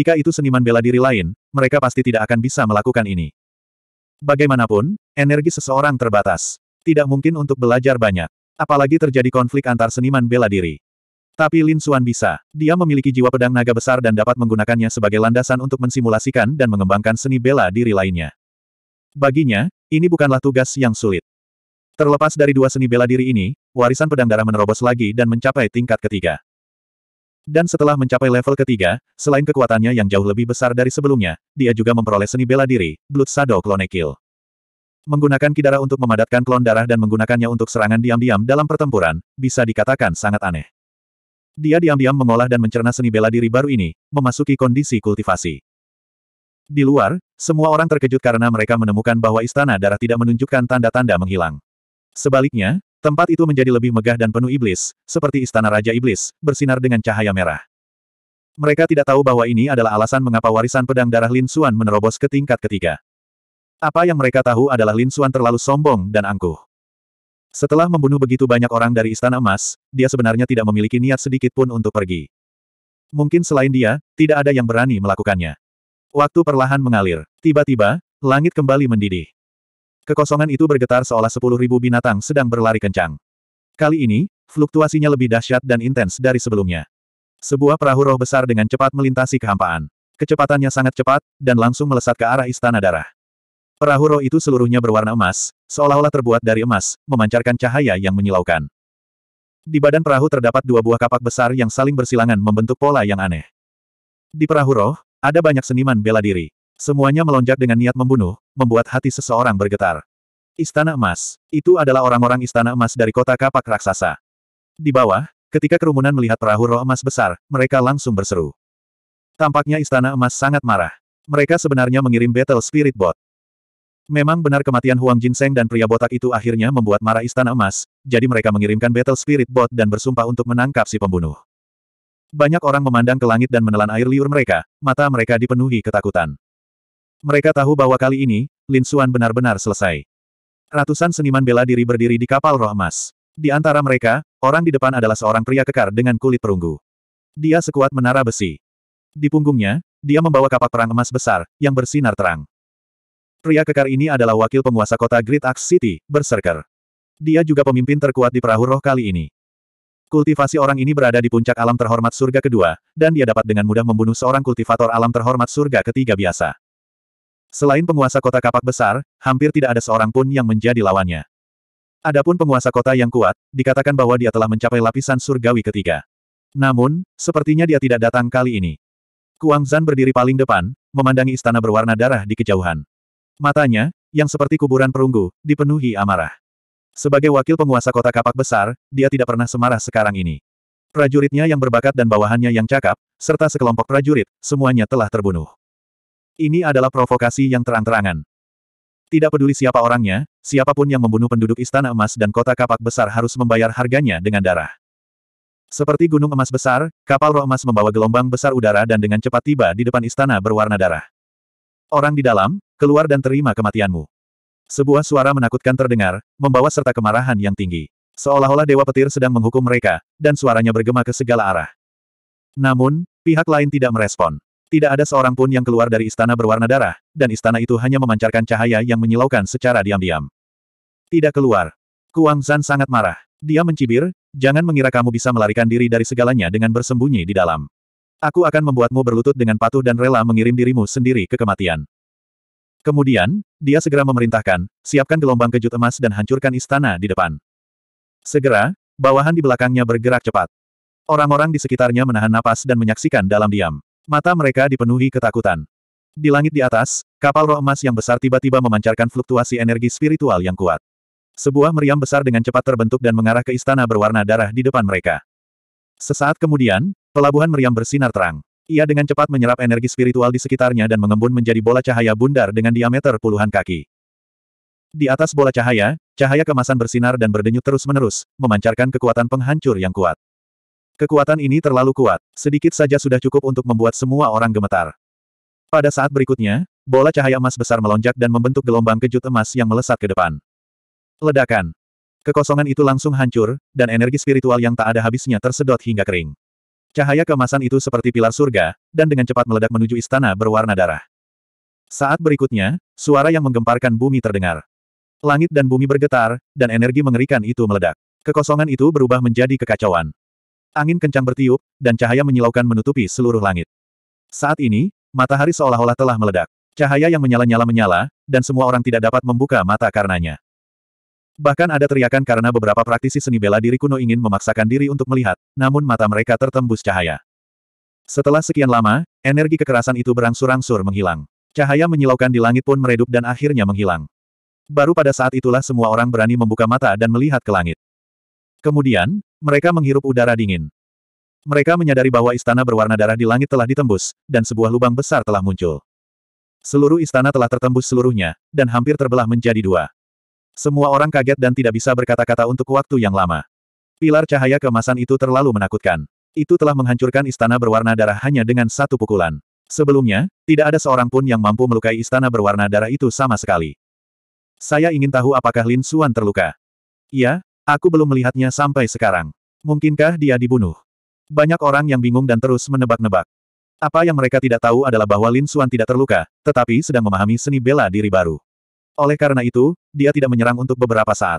Jika itu seniman bela diri lain, mereka pasti tidak akan bisa melakukan ini. Bagaimanapun, energi seseorang terbatas. Tidak mungkin untuk belajar banyak. Apalagi terjadi konflik antar seniman bela diri. Tapi Lin Xuan bisa. Dia memiliki jiwa pedang naga besar dan dapat menggunakannya sebagai landasan untuk mensimulasikan dan mengembangkan seni bela diri lainnya. Baginya, ini bukanlah tugas yang sulit. Terlepas dari dua seni bela diri ini, warisan pedang darah menerobos lagi dan mencapai tingkat ketiga. Dan setelah mencapai level ketiga, selain kekuatannya yang jauh lebih besar dari sebelumnya, dia juga memperoleh seni bela diri, Blood Shadow Clone Kill. Menggunakan kidara untuk memadatkan klon darah dan menggunakannya untuk serangan diam-diam dalam pertempuran, bisa dikatakan sangat aneh. Dia diam-diam mengolah dan mencerna seni bela diri baru ini, memasuki kondisi kultivasi. Di luar, semua orang terkejut karena mereka menemukan bahwa istana darah tidak menunjukkan tanda-tanda menghilang. Sebaliknya, Tempat itu menjadi lebih megah dan penuh iblis, seperti istana Raja Iblis, bersinar dengan cahaya merah. Mereka tidak tahu bahwa ini adalah alasan mengapa warisan pedang darah Lin Xuan menerobos ke tingkat ketiga. Apa yang mereka tahu adalah Lin Xuan terlalu sombong dan angkuh. Setelah membunuh begitu banyak orang dari Istana Emas, dia sebenarnya tidak memiliki niat sedikit pun untuk pergi. Mungkin selain dia, tidak ada yang berani melakukannya. Waktu perlahan mengalir. Tiba-tiba, langit kembali mendidih. Kekosongan itu bergetar seolah sepuluh ribu binatang sedang berlari kencang. Kali ini, fluktuasinya lebih dahsyat dan intens dari sebelumnya. Sebuah perahu roh besar dengan cepat melintasi kehampaan. Kecepatannya sangat cepat, dan langsung melesat ke arah istana darah. Perahu roh itu seluruhnya berwarna emas, seolah-olah terbuat dari emas, memancarkan cahaya yang menyilaukan. Di badan perahu terdapat dua buah kapak besar yang saling bersilangan membentuk pola yang aneh. Di perahu roh, ada banyak seniman bela diri. Semuanya melonjak dengan niat membunuh, membuat hati seseorang bergetar. Istana Emas. Itu adalah orang-orang Istana Emas dari kota kapak raksasa. Di bawah, ketika kerumunan melihat perahu roh emas besar, mereka langsung berseru. Tampaknya Istana Emas sangat marah. Mereka sebenarnya mengirim Battle Spirit Bot. Memang benar kematian Huang Jinseng dan pria botak itu akhirnya membuat marah Istana Emas, jadi mereka mengirimkan Battle Spirit Bot dan bersumpah untuk menangkap si pembunuh. Banyak orang memandang ke langit dan menelan air liur mereka, mata mereka dipenuhi ketakutan. Mereka tahu bahwa kali ini, Lin Suan benar-benar selesai. Ratusan seniman bela diri berdiri di kapal roh emas. Di antara mereka, orang di depan adalah seorang pria kekar dengan kulit perunggu. Dia sekuat menara besi. Di punggungnya, dia membawa kapak perang emas besar, yang bersinar terang. Pria kekar ini adalah wakil penguasa kota Great Axe City, Berserker. Dia juga pemimpin terkuat di perahu roh kali ini. Kultivasi orang ini berada di puncak alam terhormat surga kedua, dan dia dapat dengan mudah membunuh seorang kultivator alam terhormat surga ketiga biasa. Selain penguasa kota kapak besar, hampir tidak ada seorang pun yang menjadi lawannya. Adapun penguasa kota yang kuat, dikatakan bahwa dia telah mencapai lapisan surgawi ketiga. Namun, sepertinya dia tidak datang kali ini. Kuang Zan berdiri paling depan, memandangi istana berwarna darah di kejauhan. Matanya, yang seperti kuburan perunggu, dipenuhi amarah. Sebagai wakil penguasa kota kapak besar, dia tidak pernah semarah sekarang ini. Prajuritnya yang berbakat dan bawahannya yang cakap, serta sekelompok prajurit, semuanya telah terbunuh. Ini adalah provokasi yang terang-terangan. Tidak peduli siapa orangnya, siapapun yang membunuh penduduk Istana Emas dan kota kapak besar harus membayar harganya dengan darah. Seperti gunung emas besar, kapal roh emas membawa gelombang besar udara dan dengan cepat tiba di depan istana berwarna darah. Orang di dalam, keluar dan terima kematianmu. Sebuah suara menakutkan terdengar, membawa serta kemarahan yang tinggi. Seolah-olah Dewa Petir sedang menghukum mereka, dan suaranya bergema ke segala arah. Namun, pihak lain tidak merespon. Tidak ada seorang pun yang keluar dari istana berwarna darah, dan istana itu hanya memancarkan cahaya yang menyilaukan secara diam-diam. Tidak keluar. Kuang Zan sangat marah. Dia mencibir, jangan mengira kamu bisa melarikan diri dari segalanya dengan bersembunyi di dalam. Aku akan membuatmu berlutut dengan patuh dan rela mengirim dirimu sendiri ke kematian. Kemudian, dia segera memerintahkan, siapkan gelombang kejut emas dan hancurkan istana di depan. Segera, bawahan di belakangnya bergerak cepat. Orang-orang di sekitarnya menahan napas dan menyaksikan dalam diam. Mata mereka dipenuhi ketakutan. Di langit di atas, kapal roh emas yang besar tiba-tiba memancarkan fluktuasi energi spiritual yang kuat. Sebuah meriam besar dengan cepat terbentuk dan mengarah ke istana berwarna darah di depan mereka. Sesaat kemudian, pelabuhan meriam bersinar terang. Ia dengan cepat menyerap energi spiritual di sekitarnya dan mengembun menjadi bola cahaya bundar dengan diameter puluhan kaki. Di atas bola cahaya, cahaya kemasan bersinar dan berdenyut terus-menerus, memancarkan kekuatan penghancur yang kuat. Kekuatan ini terlalu kuat, sedikit saja sudah cukup untuk membuat semua orang gemetar. Pada saat berikutnya, bola cahaya emas besar melonjak dan membentuk gelombang kejut emas yang melesat ke depan. Ledakan. Kekosongan itu langsung hancur, dan energi spiritual yang tak ada habisnya tersedot hingga kering. Cahaya kemasan itu seperti pilar surga, dan dengan cepat meledak menuju istana berwarna darah. Saat berikutnya, suara yang menggemparkan bumi terdengar. Langit dan bumi bergetar, dan energi mengerikan itu meledak. Kekosongan itu berubah menjadi kekacauan. Angin kencang bertiup, dan cahaya menyilaukan menutupi seluruh langit. Saat ini, matahari seolah-olah telah meledak. Cahaya yang menyala-nyala menyala, dan semua orang tidak dapat membuka mata karenanya. Bahkan ada teriakan karena beberapa praktisi seni bela diri kuno ingin memaksakan diri untuk melihat, namun mata mereka tertembus cahaya. Setelah sekian lama, energi kekerasan itu berangsur-angsur menghilang. Cahaya menyilaukan di langit pun meredup dan akhirnya menghilang. Baru pada saat itulah semua orang berani membuka mata dan melihat ke langit. Kemudian, mereka menghirup udara dingin. Mereka menyadari bahwa istana berwarna darah di langit telah ditembus, dan sebuah lubang besar telah muncul. Seluruh istana telah tertembus seluruhnya, dan hampir terbelah menjadi dua. Semua orang kaget dan tidak bisa berkata-kata untuk waktu yang lama. Pilar cahaya kemasan itu terlalu menakutkan. Itu telah menghancurkan istana berwarna darah hanya dengan satu pukulan. Sebelumnya, tidak ada seorang pun yang mampu melukai istana berwarna darah itu sama sekali. Saya ingin tahu apakah Lin Xuan terluka. Iya, Aku belum melihatnya sampai sekarang. Mungkinkah dia dibunuh? Banyak orang yang bingung dan terus menebak-nebak. Apa yang mereka tidak tahu adalah bahwa Lin Xuan tidak terluka, tetapi sedang memahami seni bela diri baru. Oleh karena itu, dia tidak menyerang untuk beberapa saat.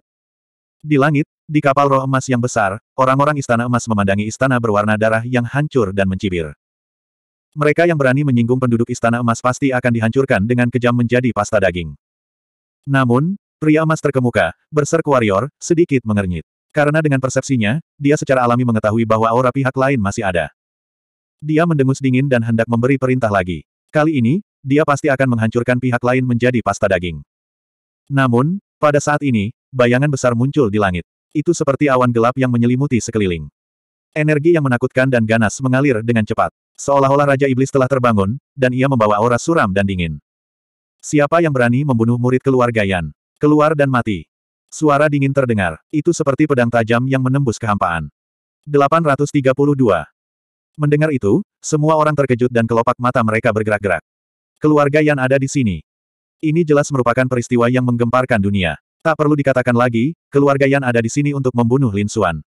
Di langit, di kapal roh emas yang besar, orang-orang istana emas memandangi istana berwarna darah yang hancur dan mencibir. Mereka yang berani menyinggung penduduk istana emas pasti akan dihancurkan dengan kejam menjadi pasta daging. Namun, Pria emas terkemuka, berserk warrior, sedikit mengernyit. Karena dengan persepsinya, dia secara alami mengetahui bahwa aura pihak lain masih ada. Dia mendengus dingin dan hendak memberi perintah lagi. Kali ini, dia pasti akan menghancurkan pihak lain menjadi pasta daging. Namun, pada saat ini, bayangan besar muncul di langit. Itu seperti awan gelap yang menyelimuti sekeliling. Energi yang menakutkan dan ganas mengalir dengan cepat. Seolah-olah Raja Iblis telah terbangun, dan ia membawa aura suram dan dingin. Siapa yang berani membunuh murid keluarga Yan? Keluar dan mati. Suara dingin terdengar. Itu seperti pedang tajam yang menembus kehampaan. 832. Mendengar itu, semua orang terkejut dan kelopak mata mereka bergerak-gerak. Keluarga yang ada di sini. Ini jelas merupakan peristiwa yang menggemparkan dunia. Tak perlu dikatakan lagi, keluarga yang ada di sini untuk membunuh Lin Xuan.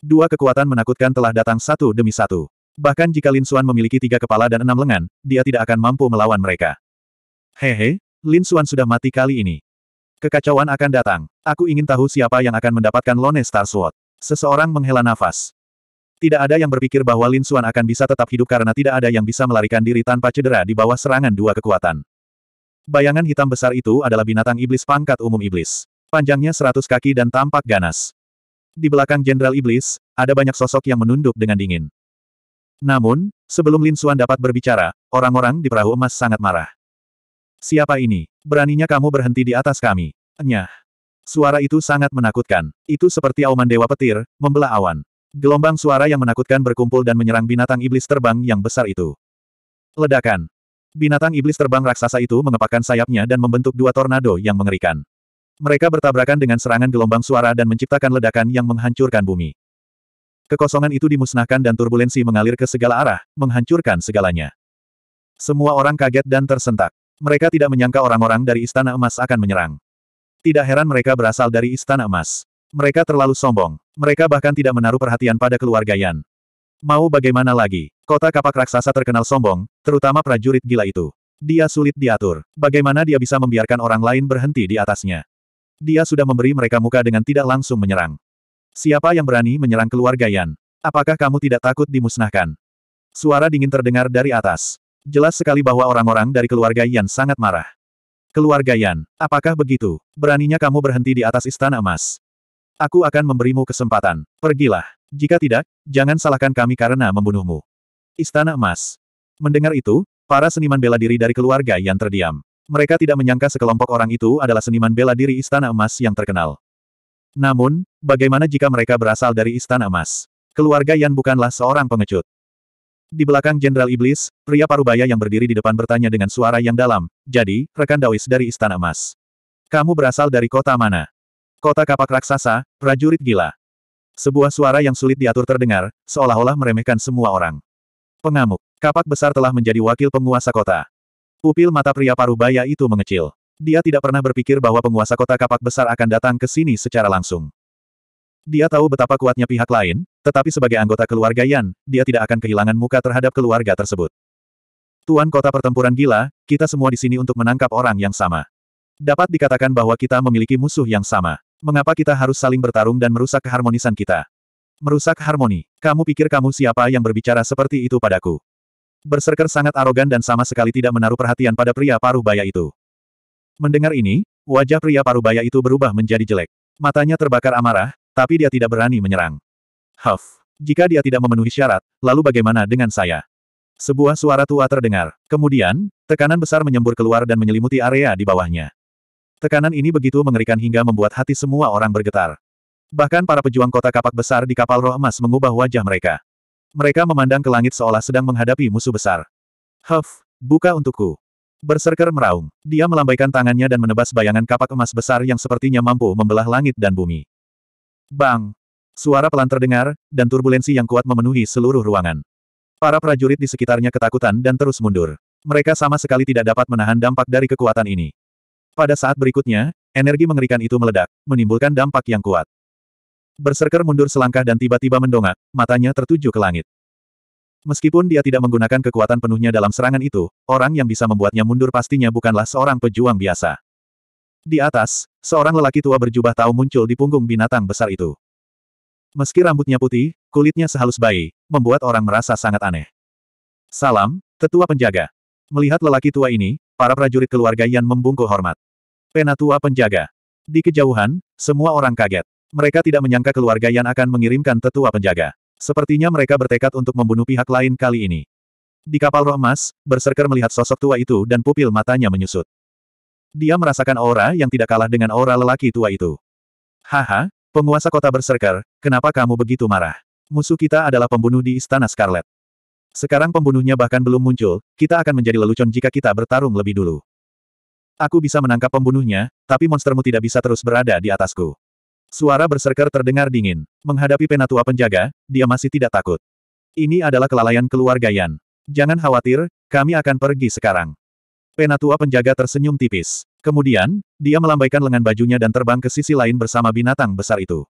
Dua kekuatan menakutkan telah datang satu demi satu. Bahkan jika Lin Xuan memiliki tiga kepala dan enam lengan, dia tidak akan mampu melawan mereka. Hehe, Lin Xuan sudah mati kali ini. Kekacauan akan datang. Aku ingin tahu siapa yang akan mendapatkan Lone Star Sword. Seseorang menghela nafas. Tidak ada yang berpikir bahwa Lin Xuan akan bisa tetap hidup karena tidak ada yang bisa melarikan diri tanpa cedera di bawah serangan dua kekuatan. Bayangan hitam besar itu adalah binatang iblis pangkat umum iblis. Panjangnya seratus kaki dan tampak ganas. Di belakang Jenderal Iblis, ada banyak sosok yang menunduk dengan dingin. Namun, sebelum Lin Xuan dapat berbicara, orang-orang di perahu emas sangat marah. Siapa ini? Beraninya kamu berhenti di atas kami. Nyah. Suara itu sangat menakutkan. Itu seperti auman dewa petir, membelah awan. Gelombang suara yang menakutkan berkumpul dan menyerang binatang iblis terbang yang besar itu. Ledakan. Binatang iblis terbang raksasa itu mengepakkan sayapnya dan membentuk dua tornado yang mengerikan. Mereka bertabrakan dengan serangan gelombang suara dan menciptakan ledakan yang menghancurkan bumi. Kekosongan itu dimusnahkan dan turbulensi mengalir ke segala arah, menghancurkan segalanya. Semua orang kaget dan tersentak. Mereka tidak menyangka orang-orang dari Istana Emas akan menyerang. Tidak heran mereka berasal dari Istana Emas. Mereka terlalu sombong. Mereka bahkan tidak menaruh perhatian pada keluarga Yan. Mau bagaimana lagi? Kota kapak raksasa terkenal sombong, terutama prajurit gila itu. Dia sulit diatur. Bagaimana dia bisa membiarkan orang lain berhenti di atasnya? Dia sudah memberi mereka muka dengan tidak langsung menyerang. Siapa yang berani menyerang keluarga Yan? Apakah kamu tidak takut dimusnahkan? Suara dingin terdengar dari atas. Jelas sekali bahwa orang-orang dari keluarga Yan sangat marah. Keluarga Yan, apakah begitu? Beraninya kamu berhenti di atas istana emas? Aku akan memberimu kesempatan. Pergilah. Jika tidak, jangan salahkan kami karena membunuhmu. Istana emas. Mendengar itu, para seniman bela diri dari keluarga Yan terdiam. Mereka tidak menyangka sekelompok orang itu adalah seniman bela diri istana emas yang terkenal. Namun, bagaimana jika mereka berasal dari istana emas? Keluarga Yan bukanlah seorang pengecut. Di belakang Jenderal Iblis, pria parubaya yang berdiri di depan bertanya dengan suara yang dalam, jadi, rekan Dawis dari Istana Emas. Kamu berasal dari kota mana? Kota kapak raksasa, prajurit gila. Sebuah suara yang sulit diatur terdengar, seolah-olah meremehkan semua orang. Pengamuk, kapak besar telah menjadi wakil penguasa kota. Pupil mata pria parubaya itu mengecil. Dia tidak pernah berpikir bahwa penguasa kota kapak besar akan datang ke sini secara langsung. Dia tahu betapa kuatnya pihak lain, tetapi sebagai anggota keluarga Yan, dia tidak akan kehilangan muka terhadap keluarga tersebut. Tuan kota pertempuran gila, kita semua di sini untuk menangkap orang yang sama. Dapat dikatakan bahwa kita memiliki musuh yang sama. Mengapa kita harus saling bertarung dan merusak keharmonisan kita? Merusak harmoni. Kamu pikir kamu siapa yang berbicara seperti itu padaku? Berserker sangat arogan dan sama sekali tidak menaruh perhatian pada pria paruh baya itu. Mendengar ini, wajah pria paruh baya itu berubah menjadi jelek. Matanya terbakar amarah, tapi dia tidak berani menyerang. Huff. Jika dia tidak memenuhi syarat, lalu bagaimana dengan saya? Sebuah suara tua terdengar. Kemudian, tekanan besar menyembur keluar dan menyelimuti area di bawahnya. Tekanan ini begitu mengerikan hingga membuat hati semua orang bergetar. Bahkan para pejuang kota kapak besar di kapal roh emas mengubah wajah mereka. Mereka memandang ke langit seolah sedang menghadapi musuh besar. Huff, buka untukku. Berserker meraung. Dia melambaikan tangannya dan menebas bayangan kapak emas besar yang sepertinya mampu membelah langit dan bumi. Bang! Suara pelan terdengar, dan turbulensi yang kuat memenuhi seluruh ruangan. Para prajurit di sekitarnya ketakutan dan terus mundur. Mereka sama sekali tidak dapat menahan dampak dari kekuatan ini. Pada saat berikutnya, energi mengerikan itu meledak, menimbulkan dampak yang kuat. Berserker mundur selangkah dan tiba-tiba mendongak, matanya tertuju ke langit. Meskipun dia tidak menggunakan kekuatan penuhnya dalam serangan itu, orang yang bisa membuatnya mundur pastinya bukanlah seorang pejuang biasa. Di atas, seorang lelaki tua berjubah tahu muncul di punggung binatang besar itu. Meski rambutnya putih, kulitnya sehalus bayi, membuat orang merasa sangat aneh. Salam, tetua penjaga. Melihat lelaki tua ini, para prajurit keluarga Yan membungkuk hormat. Penatua penjaga. Di kejauhan, semua orang kaget. Mereka tidak menyangka keluarga Yan akan mengirimkan tetua penjaga. Sepertinya mereka bertekad untuk membunuh pihak lain kali ini. Di kapal roh emas, Berserker melihat sosok tua itu dan pupil matanya menyusut. Dia merasakan aura yang tidak kalah dengan aura lelaki tua itu. Haha, penguasa kota berserker, kenapa kamu begitu marah? Musuh kita adalah pembunuh di Istana Scarlet. Sekarang pembunuhnya bahkan belum muncul, kita akan menjadi lelucon jika kita bertarung lebih dulu. Aku bisa menangkap pembunuhnya, tapi monstermu tidak bisa terus berada di atasku. Suara berserker terdengar dingin. Menghadapi penatua penjaga, dia masih tidak takut. Ini adalah kelalaian keluarga Yan. Jangan khawatir, kami akan pergi sekarang. Penatua penjaga tersenyum tipis. Kemudian, dia melambaikan lengan bajunya dan terbang ke sisi lain bersama binatang besar itu.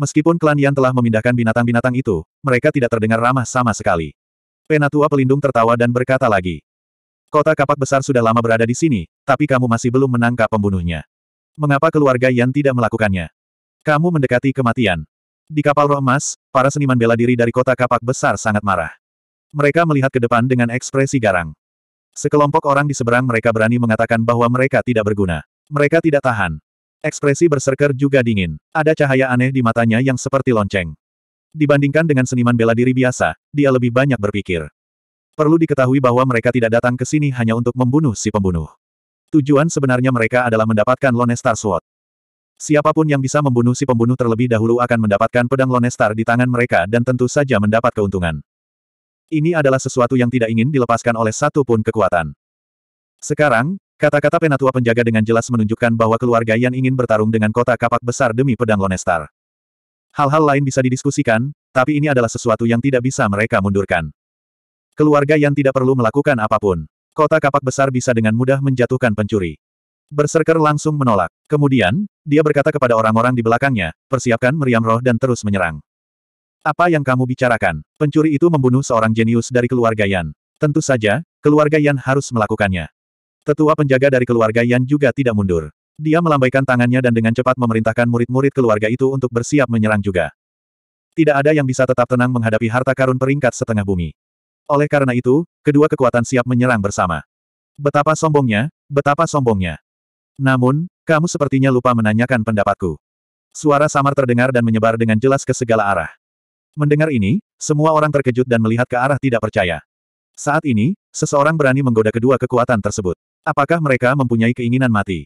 Meskipun klan Yan telah memindahkan binatang-binatang itu, mereka tidak terdengar ramah sama sekali. Penatua pelindung tertawa dan berkata lagi. Kota kapak besar sudah lama berada di sini, tapi kamu masih belum menangkap pembunuhnya. Mengapa keluarga Yan tidak melakukannya? Kamu mendekati kematian. Di kapal roh emas, para seniman bela diri dari kota kapak besar sangat marah. Mereka melihat ke depan dengan ekspresi garang. Sekelompok orang di seberang mereka berani mengatakan bahwa mereka tidak berguna. Mereka tidak tahan. Ekspresi berserker juga dingin. Ada cahaya aneh di matanya yang seperti lonceng. Dibandingkan dengan seniman bela diri biasa, dia lebih banyak berpikir. Perlu diketahui bahwa mereka tidak datang ke sini hanya untuk membunuh si pembunuh. Tujuan sebenarnya mereka adalah mendapatkan Lonestar Sword. Siapapun yang bisa membunuh si pembunuh terlebih dahulu akan mendapatkan pedang Lonestar di tangan mereka dan tentu saja mendapat keuntungan. Ini adalah sesuatu yang tidak ingin dilepaskan oleh satu pun kekuatan. Sekarang, kata-kata penatua penjaga dengan jelas menunjukkan bahwa keluarga Yan ingin bertarung dengan kota kapak besar demi pedang Lonestar. Hal-hal lain bisa didiskusikan, tapi ini adalah sesuatu yang tidak bisa mereka mundurkan. Keluarga Yan tidak perlu melakukan apapun. Kota kapak besar bisa dengan mudah menjatuhkan pencuri. Berserker langsung menolak. Kemudian, dia berkata kepada orang-orang di belakangnya, persiapkan meriam roh dan terus menyerang. Apa yang kamu bicarakan? Pencuri itu membunuh seorang jenius dari keluarga Yan. Tentu saja, keluarga Yan harus melakukannya. Tetua penjaga dari keluarga Yan juga tidak mundur. Dia melambaikan tangannya dan dengan cepat memerintahkan murid-murid keluarga itu untuk bersiap menyerang juga. Tidak ada yang bisa tetap tenang menghadapi harta karun peringkat setengah bumi. Oleh karena itu, kedua kekuatan siap menyerang bersama. Betapa sombongnya, betapa sombongnya. Namun, kamu sepertinya lupa menanyakan pendapatku. Suara samar terdengar dan menyebar dengan jelas ke segala arah. Mendengar ini, semua orang terkejut dan melihat ke arah tidak percaya. Saat ini, seseorang berani menggoda kedua kekuatan tersebut. Apakah mereka mempunyai keinginan mati?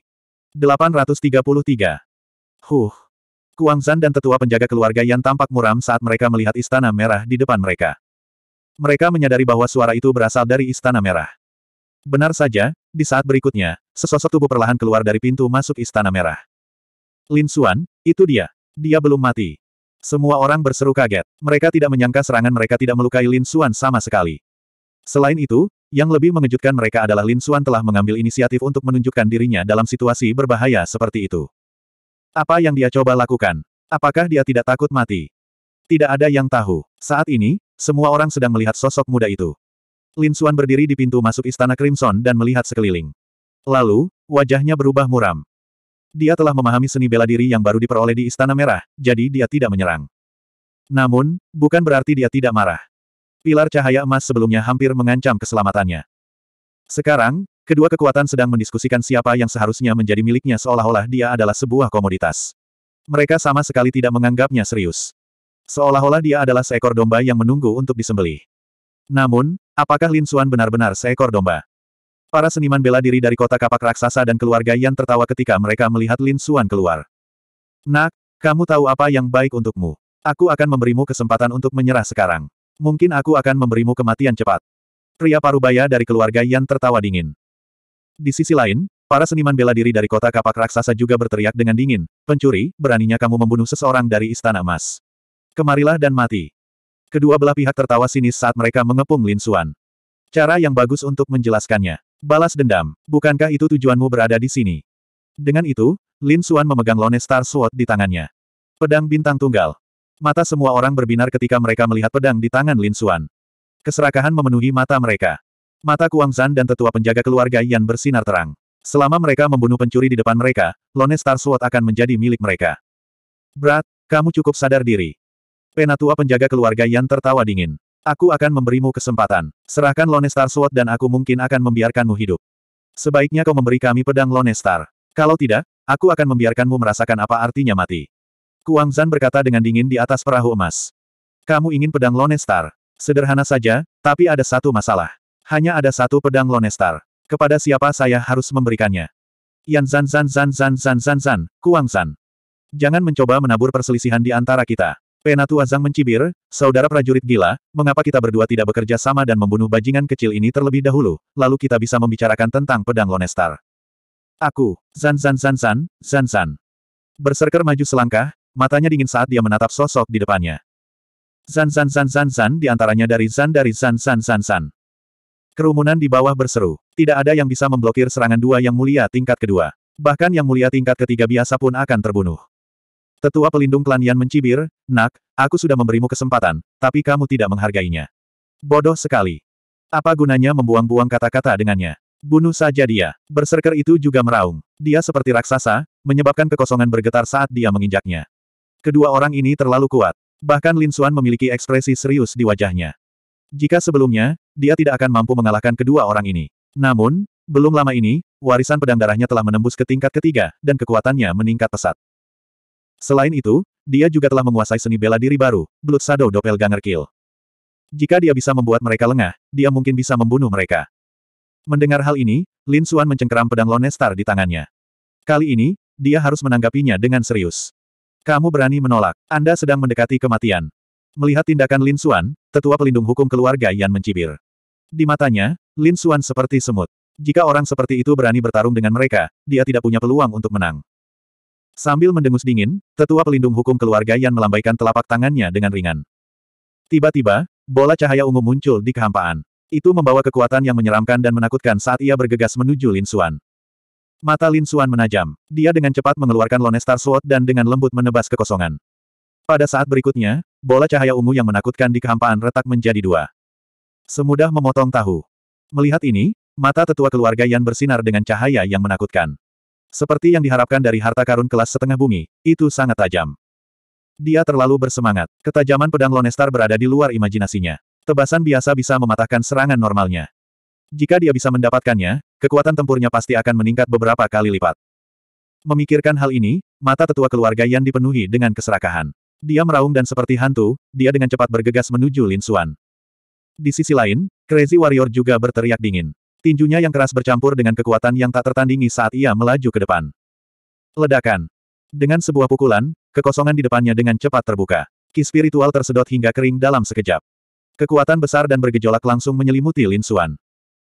833. Huh. Kuang Zan dan tetua penjaga keluarga yang tampak muram saat mereka melihat istana merah di depan mereka. Mereka menyadari bahwa suara itu berasal dari istana merah. Benar saja, di saat berikutnya, sesosok tubuh perlahan keluar dari pintu masuk istana merah. Lin Xuan, itu dia. Dia belum mati. Semua orang berseru kaget. Mereka tidak menyangka serangan mereka tidak melukai Lin Xuan sama sekali. Selain itu, yang lebih mengejutkan mereka adalah Lin Xuan telah mengambil inisiatif untuk menunjukkan dirinya dalam situasi berbahaya seperti itu. Apa yang dia coba lakukan? Apakah dia tidak takut mati? Tidak ada yang tahu. Saat ini, semua orang sedang melihat sosok muda itu. Lin Xuan berdiri di pintu masuk Istana Crimson dan melihat sekeliling. Lalu, wajahnya berubah muram. Dia telah memahami seni bela diri yang baru diperoleh di Istana Merah, jadi dia tidak menyerang. Namun, bukan berarti dia tidak marah. Pilar cahaya emas sebelumnya hampir mengancam keselamatannya. Sekarang, kedua kekuatan sedang mendiskusikan siapa yang seharusnya menjadi miliknya seolah-olah dia adalah sebuah komoditas. Mereka sama sekali tidak menganggapnya serius. Seolah-olah dia adalah seekor domba yang menunggu untuk disembelih. Namun, apakah Lin Xuan benar-benar seekor domba? Para seniman bela diri dari kota kapak raksasa dan keluarga Yan tertawa ketika mereka melihat Lin Xuan keluar. Nak, kamu tahu apa yang baik untukmu. Aku akan memberimu kesempatan untuk menyerah sekarang. Mungkin aku akan memberimu kematian cepat. Pria parubaya dari keluarga Yan tertawa dingin. Di sisi lain, para seniman bela diri dari kota kapak raksasa juga berteriak dengan dingin, pencuri, beraninya kamu membunuh seseorang dari istana emas. Kemarilah dan mati. Kedua belah pihak tertawa sinis saat mereka mengepung Lin Xuan. Cara yang bagus untuk menjelaskannya. Balas dendam. Bukankah itu tujuanmu berada di sini? Dengan itu, Lin Xuan memegang Lone Star Sword di tangannya. Pedang bintang tunggal. Mata semua orang berbinar ketika mereka melihat pedang di tangan Lin Xuan. Keserakahan memenuhi mata mereka. Mata Kuang Zan dan tetua penjaga keluarga Yan bersinar terang. Selama mereka membunuh pencuri di depan mereka, Lone Star Sword akan menjadi milik mereka. Brat, kamu cukup sadar diri. Penatua penjaga keluarga Yan tertawa dingin. Aku akan memberimu kesempatan. Serahkan Lonestar Sword dan aku mungkin akan membiarkanmu hidup. Sebaiknya kau memberi kami pedang Lonestar. Kalau tidak, aku akan membiarkanmu merasakan apa artinya mati. Kuang Zan berkata dengan dingin di atas perahu emas. Kamu ingin pedang Lonestar? Sederhana saja, tapi ada satu masalah. Hanya ada satu pedang Lonestar. Kepada siapa saya harus memberikannya? Yan Zan Zan Zan Zan Zan Zan Zan, Kuang Zan. Jangan mencoba menabur perselisihan di antara kita. Penatua Zhang mencibir, saudara prajurit gila, mengapa kita berdua tidak bekerja sama dan membunuh bajingan kecil ini terlebih dahulu, lalu kita bisa membicarakan tentang pedang Lonestar. Aku, Zan Zan Zan Zan, Zan Zan. Berserker maju selangkah, matanya dingin saat dia menatap sosok di depannya. Zan Zan Zan Zan Zan Di antaranya dari Zan dari Zan Zan Zan Zan. Kerumunan di bawah berseru. Tidak ada yang bisa memblokir serangan dua yang mulia tingkat kedua. Bahkan yang mulia tingkat ketiga biasa pun akan terbunuh. Tetua pelindung klan Yan mencibir, Nak, aku sudah memberimu kesempatan, tapi kamu tidak menghargainya. Bodoh sekali. Apa gunanya membuang-buang kata-kata dengannya? Bunuh saja dia. Berserker itu juga meraung. Dia seperti raksasa, menyebabkan kekosongan bergetar saat dia menginjaknya. Kedua orang ini terlalu kuat. Bahkan Lin Xuan memiliki ekspresi serius di wajahnya. Jika sebelumnya, dia tidak akan mampu mengalahkan kedua orang ini. Namun, belum lama ini, warisan pedang darahnya telah menembus ke tingkat ketiga, dan kekuatannya meningkat pesat. Selain itu, dia juga telah menguasai seni bela diri baru, Blood Shadow Doppelganger Kill. Jika dia bisa membuat mereka lengah, dia mungkin bisa membunuh mereka. Mendengar hal ini, Lin Xuan mencengkeram pedang Lone Star di tangannya. Kali ini, dia harus menanggapinya dengan serius. Kamu berani menolak. Anda sedang mendekati kematian. Melihat tindakan Lin Xuan, tetua pelindung hukum keluarga Yan mencibir. Di matanya, Lin Xuan seperti semut. Jika orang seperti itu berani bertarung dengan mereka, dia tidak punya peluang untuk menang. Sambil mendengus dingin, tetua pelindung hukum keluarga Yan melambaikan telapak tangannya dengan ringan. Tiba-tiba, bola cahaya ungu muncul di kehampaan. Itu membawa kekuatan yang menyeramkan dan menakutkan saat ia bergegas menuju Lin Xuan. Mata Lin Xuan menajam. Dia dengan cepat mengeluarkan Lone Star Sword dan dengan lembut menebas kekosongan. Pada saat berikutnya, bola cahaya ungu yang menakutkan di kehampaan retak menjadi dua. Semudah memotong tahu. Melihat ini, mata tetua keluarga Yan bersinar dengan cahaya yang menakutkan. Seperti yang diharapkan dari harta karun kelas setengah bumi, itu sangat tajam. Dia terlalu bersemangat. Ketajaman pedang Lonestar berada di luar imajinasinya. Tebasan biasa bisa mematahkan serangan normalnya. Jika dia bisa mendapatkannya, kekuatan tempurnya pasti akan meningkat beberapa kali lipat. Memikirkan hal ini, mata tetua keluarga yang dipenuhi dengan keserakahan. Dia meraung dan seperti hantu, dia dengan cepat bergegas menuju Lin Xuan. Di sisi lain, Crazy Warrior juga berteriak dingin. Tinjunya yang keras bercampur dengan kekuatan yang tak tertandingi saat ia melaju ke depan. Ledakan. Dengan sebuah pukulan, kekosongan di depannya dengan cepat terbuka. Ki spiritual tersedot hingga kering dalam sekejap. Kekuatan besar dan bergejolak langsung menyelimuti Lin Xuan.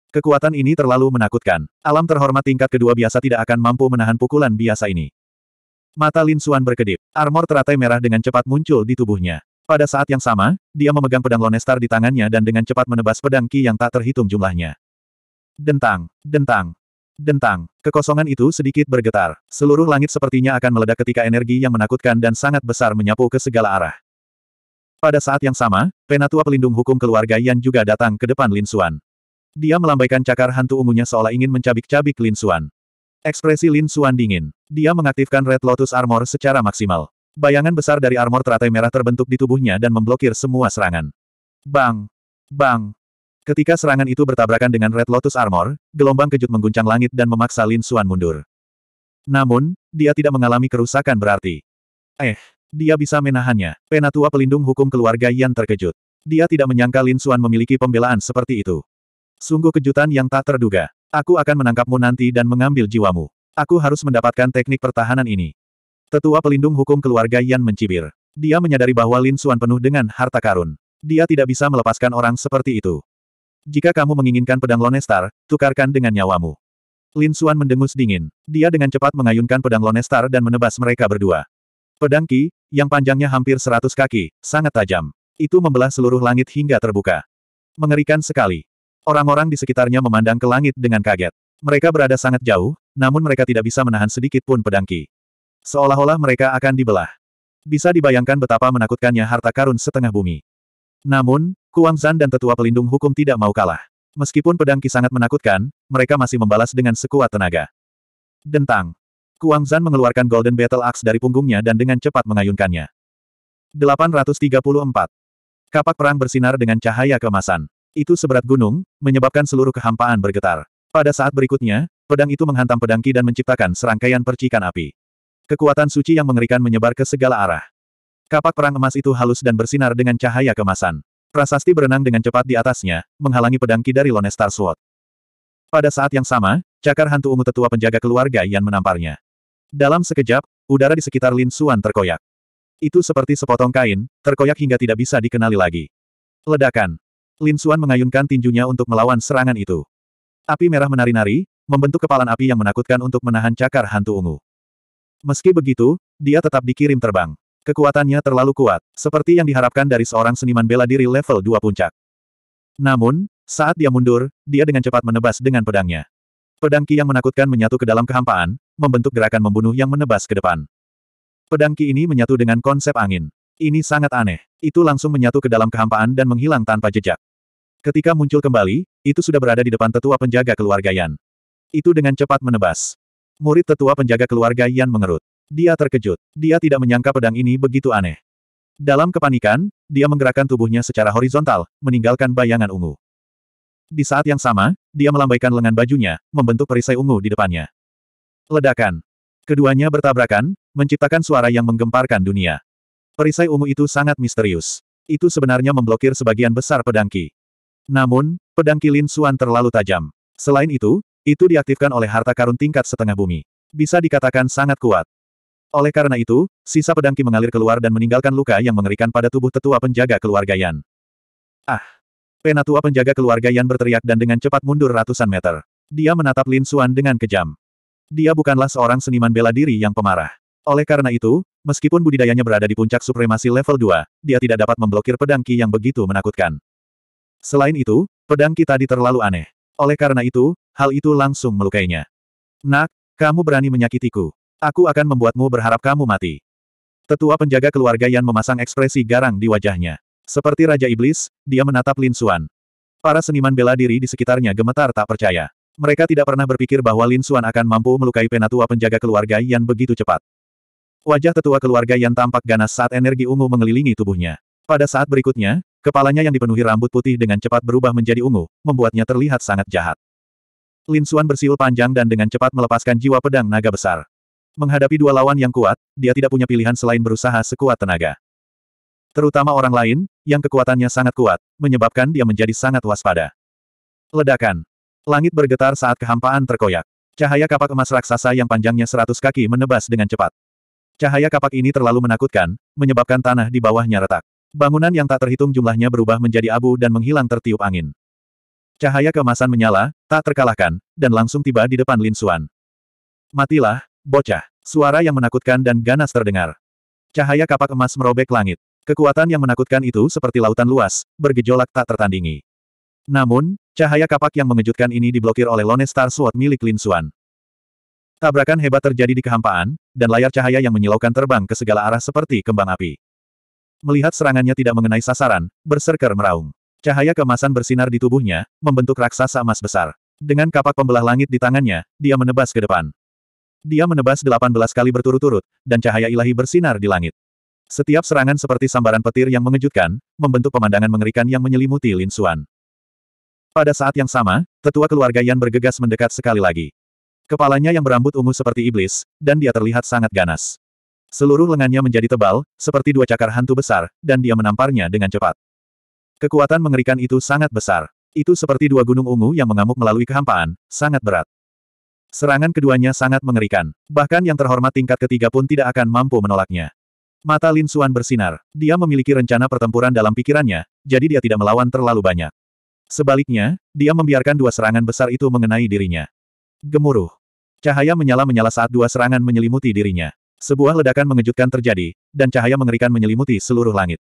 Kekuatan ini terlalu menakutkan. Alam terhormat tingkat kedua biasa tidak akan mampu menahan pukulan biasa ini. Mata Lin Xuan berkedip. Armor teratai merah dengan cepat muncul di tubuhnya. Pada saat yang sama, dia memegang pedang Lonestar di tangannya dan dengan cepat menebas pedang Ki yang tak terhitung jumlahnya. Dentang, dentang, dentang. Kekosongan itu sedikit bergetar. Seluruh langit sepertinya akan meledak ketika energi yang menakutkan dan sangat besar menyapu ke segala arah. Pada saat yang sama, penatua pelindung hukum keluarga Yan juga datang ke depan Lin Xuan. Dia melambaikan cakar hantu ungunya seolah ingin mencabik-cabik Lin Xuan. Ekspresi Lin Xuan dingin. Dia mengaktifkan Red Lotus Armor secara maksimal. Bayangan besar dari armor teratai merah terbentuk di tubuhnya dan memblokir semua serangan. Bang! Bang! Ketika serangan itu bertabrakan dengan Red Lotus Armor, gelombang kejut mengguncang langit dan memaksa Lin Xuan mundur. Namun, dia tidak mengalami kerusakan berarti. Eh, dia bisa menahannya. Penatua pelindung hukum keluarga Yan terkejut. Dia tidak menyangka Lin Xuan memiliki pembelaan seperti itu. Sungguh kejutan yang tak terduga. Aku akan menangkapmu nanti dan mengambil jiwamu. Aku harus mendapatkan teknik pertahanan ini. Tetua pelindung hukum keluarga Yan mencibir. Dia menyadari bahwa Lin Xuan penuh dengan harta karun. Dia tidak bisa melepaskan orang seperti itu. Jika kamu menginginkan pedang Lonestar, tukarkan dengan nyawamu. Lin Xuan mendengus dingin. Dia dengan cepat mengayunkan pedang Lonestar dan menebas mereka berdua. Pedang Ki, yang panjangnya hampir seratus kaki, sangat tajam. Itu membelah seluruh langit hingga terbuka. Mengerikan sekali. Orang-orang di sekitarnya memandang ke langit dengan kaget. Mereka berada sangat jauh, namun mereka tidak bisa menahan sedikit pun pedang Ki. Seolah-olah mereka akan dibelah. Bisa dibayangkan betapa menakutkannya harta karun setengah bumi. Namun, Kuang Zan dan tetua pelindung hukum tidak mau kalah. Meskipun pedang Ki sangat menakutkan, mereka masih membalas dengan sekuat tenaga. Dentang. Kuang Zan mengeluarkan Golden Battle Axe dari punggungnya dan dengan cepat mengayunkannya. 834. Kapak perang bersinar dengan cahaya kemasan. Itu seberat gunung, menyebabkan seluruh kehampaan bergetar. Pada saat berikutnya, pedang itu menghantam pedang Ki dan menciptakan serangkaian percikan api. Kekuatan suci yang mengerikan menyebar ke segala arah. Kapak perang emas itu halus dan bersinar dengan cahaya kemasan. Prasasti berenang dengan cepat di atasnya, menghalangi pedangki dari Lone Star Sword. Pada saat yang sama, cakar hantu ungu tetua penjaga keluarga Yan menamparnya. Dalam sekejap, udara di sekitar Lin Suan terkoyak. Itu seperti sepotong kain, terkoyak hingga tidak bisa dikenali lagi. Ledakan. Lin Suan mengayunkan tinjunya untuk melawan serangan itu. Api merah menari-nari, membentuk kepalan api yang menakutkan untuk menahan cakar hantu ungu. Meski begitu, dia tetap dikirim terbang. Kekuatannya terlalu kuat, seperti yang diharapkan dari seorang seniman bela diri level 2 puncak. Namun, saat dia mundur, dia dengan cepat menebas dengan pedangnya. Pedang Ki yang menakutkan menyatu ke dalam kehampaan, membentuk gerakan membunuh yang menebas ke depan. Pedang Ki ini menyatu dengan konsep angin. Ini sangat aneh. Itu langsung menyatu ke dalam kehampaan dan menghilang tanpa jejak. Ketika muncul kembali, itu sudah berada di depan tetua penjaga keluarga Yan. Itu dengan cepat menebas. Murid tetua penjaga keluarga Yan mengerut. Dia terkejut. Dia tidak menyangka pedang ini begitu aneh. Dalam kepanikan, dia menggerakkan tubuhnya secara horizontal, meninggalkan bayangan ungu. Di saat yang sama, dia melambaikan lengan bajunya, membentuk perisai ungu di depannya. Ledakan. Keduanya bertabrakan, menciptakan suara yang menggemparkan dunia. Perisai ungu itu sangat misterius. Itu sebenarnya memblokir sebagian besar pedangki. Namun, pedang Ki Lin Suan terlalu tajam. Selain itu, itu diaktifkan oleh harta karun tingkat setengah bumi. Bisa dikatakan sangat kuat. Oleh karena itu, sisa pedangki mengalir keluar dan meninggalkan luka yang mengerikan pada tubuh tetua penjaga keluarga Yan. Ah! Penatua penjaga keluarga Yan berteriak dan dengan cepat mundur ratusan meter. Dia menatap Lin Xuan dengan kejam. Dia bukanlah seorang seniman bela diri yang pemarah. Oleh karena itu, meskipun budidayanya berada di puncak supremasi level 2, dia tidak dapat memblokir pedangki yang begitu menakutkan. Selain itu, pedangki tadi terlalu aneh. Oleh karena itu, hal itu langsung melukainya. Nak, kamu berani menyakitiku. Aku akan membuatmu berharap kamu mati. Tetua penjaga keluarga Yan memasang ekspresi garang di wajahnya. Seperti Raja Iblis, dia menatap Lin Xuan. Para seniman bela diri di sekitarnya gemetar tak percaya. Mereka tidak pernah berpikir bahwa Lin Xuan akan mampu melukai penatua penjaga keluarga Yan begitu cepat. Wajah tetua keluarga Yan tampak ganas saat energi ungu mengelilingi tubuhnya. Pada saat berikutnya, kepalanya yang dipenuhi rambut putih dengan cepat berubah menjadi ungu, membuatnya terlihat sangat jahat. Lin Xuan bersiul panjang dan dengan cepat melepaskan jiwa pedang naga besar. Menghadapi dua lawan yang kuat, dia tidak punya pilihan selain berusaha sekuat tenaga. Terutama orang lain, yang kekuatannya sangat kuat, menyebabkan dia menjadi sangat waspada. Ledakan. Langit bergetar saat kehampaan terkoyak. Cahaya kapak emas raksasa yang panjangnya seratus kaki menebas dengan cepat. Cahaya kapak ini terlalu menakutkan, menyebabkan tanah di bawahnya retak. Bangunan yang tak terhitung jumlahnya berubah menjadi abu dan menghilang tertiup angin. Cahaya kemasan menyala, tak terkalahkan, dan langsung tiba di depan Lin Suan. Matilah, Bocah. Suara yang menakutkan dan ganas terdengar. Cahaya kapak emas merobek langit. Kekuatan yang menakutkan itu seperti lautan luas, bergejolak tak tertandingi. Namun, cahaya kapak yang mengejutkan ini diblokir oleh Lone Star Sword milik Lin Xuan. Tabrakan hebat terjadi di kehampaan, dan layar cahaya yang menyilaukan terbang ke segala arah seperti kembang api. Melihat serangannya tidak mengenai sasaran, berserker meraung. Cahaya kemasan bersinar di tubuhnya, membentuk raksasa emas besar. Dengan kapak pembelah langit di tangannya, dia menebas ke depan. Dia menebas 18 kali berturut-turut, dan cahaya ilahi bersinar di langit. Setiap serangan seperti sambaran petir yang mengejutkan, membentuk pemandangan mengerikan yang menyelimuti Lin Xuan. Pada saat yang sama, tetua keluarga Yan bergegas mendekat sekali lagi. Kepalanya yang berambut ungu seperti iblis, dan dia terlihat sangat ganas. Seluruh lengannya menjadi tebal, seperti dua cakar hantu besar, dan dia menamparnya dengan cepat. Kekuatan mengerikan itu sangat besar. Itu seperti dua gunung ungu yang mengamuk melalui kehampaan, sangat berat. Serangan keduanya sangat mengerikan. Bahkan yang terhormat tingkat ketiga pun tidak akan mampu menolaknya. Mata Lin Xuan bersinar. Dia memiliki rencana pertempuran dalam pikirannya, jadi dia tidak melawan terlalu banyak. Sebaliknya, dia membiarkan dua serangan besar itu mengenai dirinya. Gemuruh. Cahaya menyala-menyala saat dua serangan menyelimuti dirinya. Sebuah ledakan mengejutkan terjadi, dan cahaya mengerikan menyelimuti seluruh langit.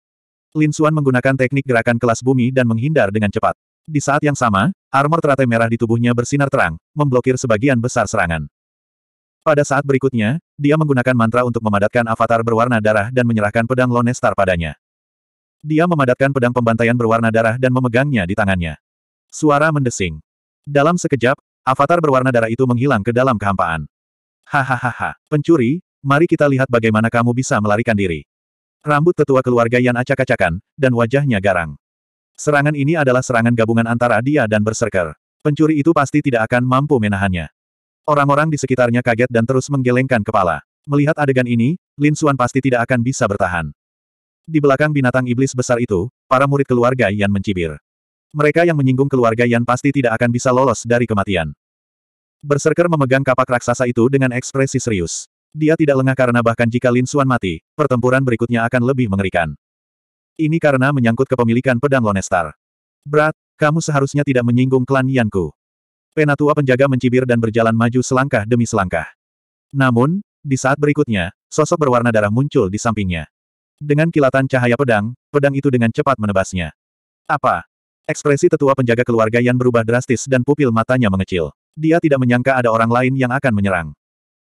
Lin Xuan menggunakan teknik gerakan kelas bumi dan menghindar dengan cepat. Di saat yang sama, armor teratai merah di tubuhnya bersinar terang, memblokir sebagian besar serangan. Pada saat berikutnya, dia menggunakan mantra untuk memadatkan avatar berwarna darah dan menyerahkan pedang Lone Star padanya. Dia memadatkan pedang pembantaian berwarna darah dan memegangnya di tangannya. Suara mendesing. Dalam sekejap, avatar berwarna darah itu menghilang ke dalam kehampaan. Hahaha, pencuri, mari kita lihat bagaimana kamu bisa melarikan diri. Rambut tetua keluarga Yan acak-acakan, dan wajahnya garang. Serangan ini adalah serangan gabungan antara dia dan berserker. Pencuri itu pasti tidak akan mampu menahannya. Orang-orang di sekitarnya kaget dan terus menggelengkan kepala. Melihat adegan ini, Lin Xuan pasti tidak akan bisa bertahan. Di belakang binatang iblis besar itu, para murid keluarga Yan mencibir. Mereka yang menyinggung keluarga Yan pasti tidak akan bisa lolos dari kematian. Berserker memegang kapak raksasa itu dengan ekspresi serius. Dia tidak lengah karena bahkan jika Lin Xuan mati, pertempuran berikutnya akan lebih mengerikan. Ini karena menyangkut kepemilikan pedang Lonestar. Berat, kamu seharusnya tidak menyinggung klan Yanku. Penatua penjaga mencibir dan berjalan maju selangkah demi selangkah. Namun, di saat berikutnya, sosok berwarna darah muncul di sampingnya. Dengan kilatan cahaya pedang, pedang itu dengan cepat menebasnya. Apa? Ekspresi tetua penjaga keluarga Yan berubah drastis dan pupil matanya mengecil. Dia tidak menyangka ada orang lain yang akan menyerang.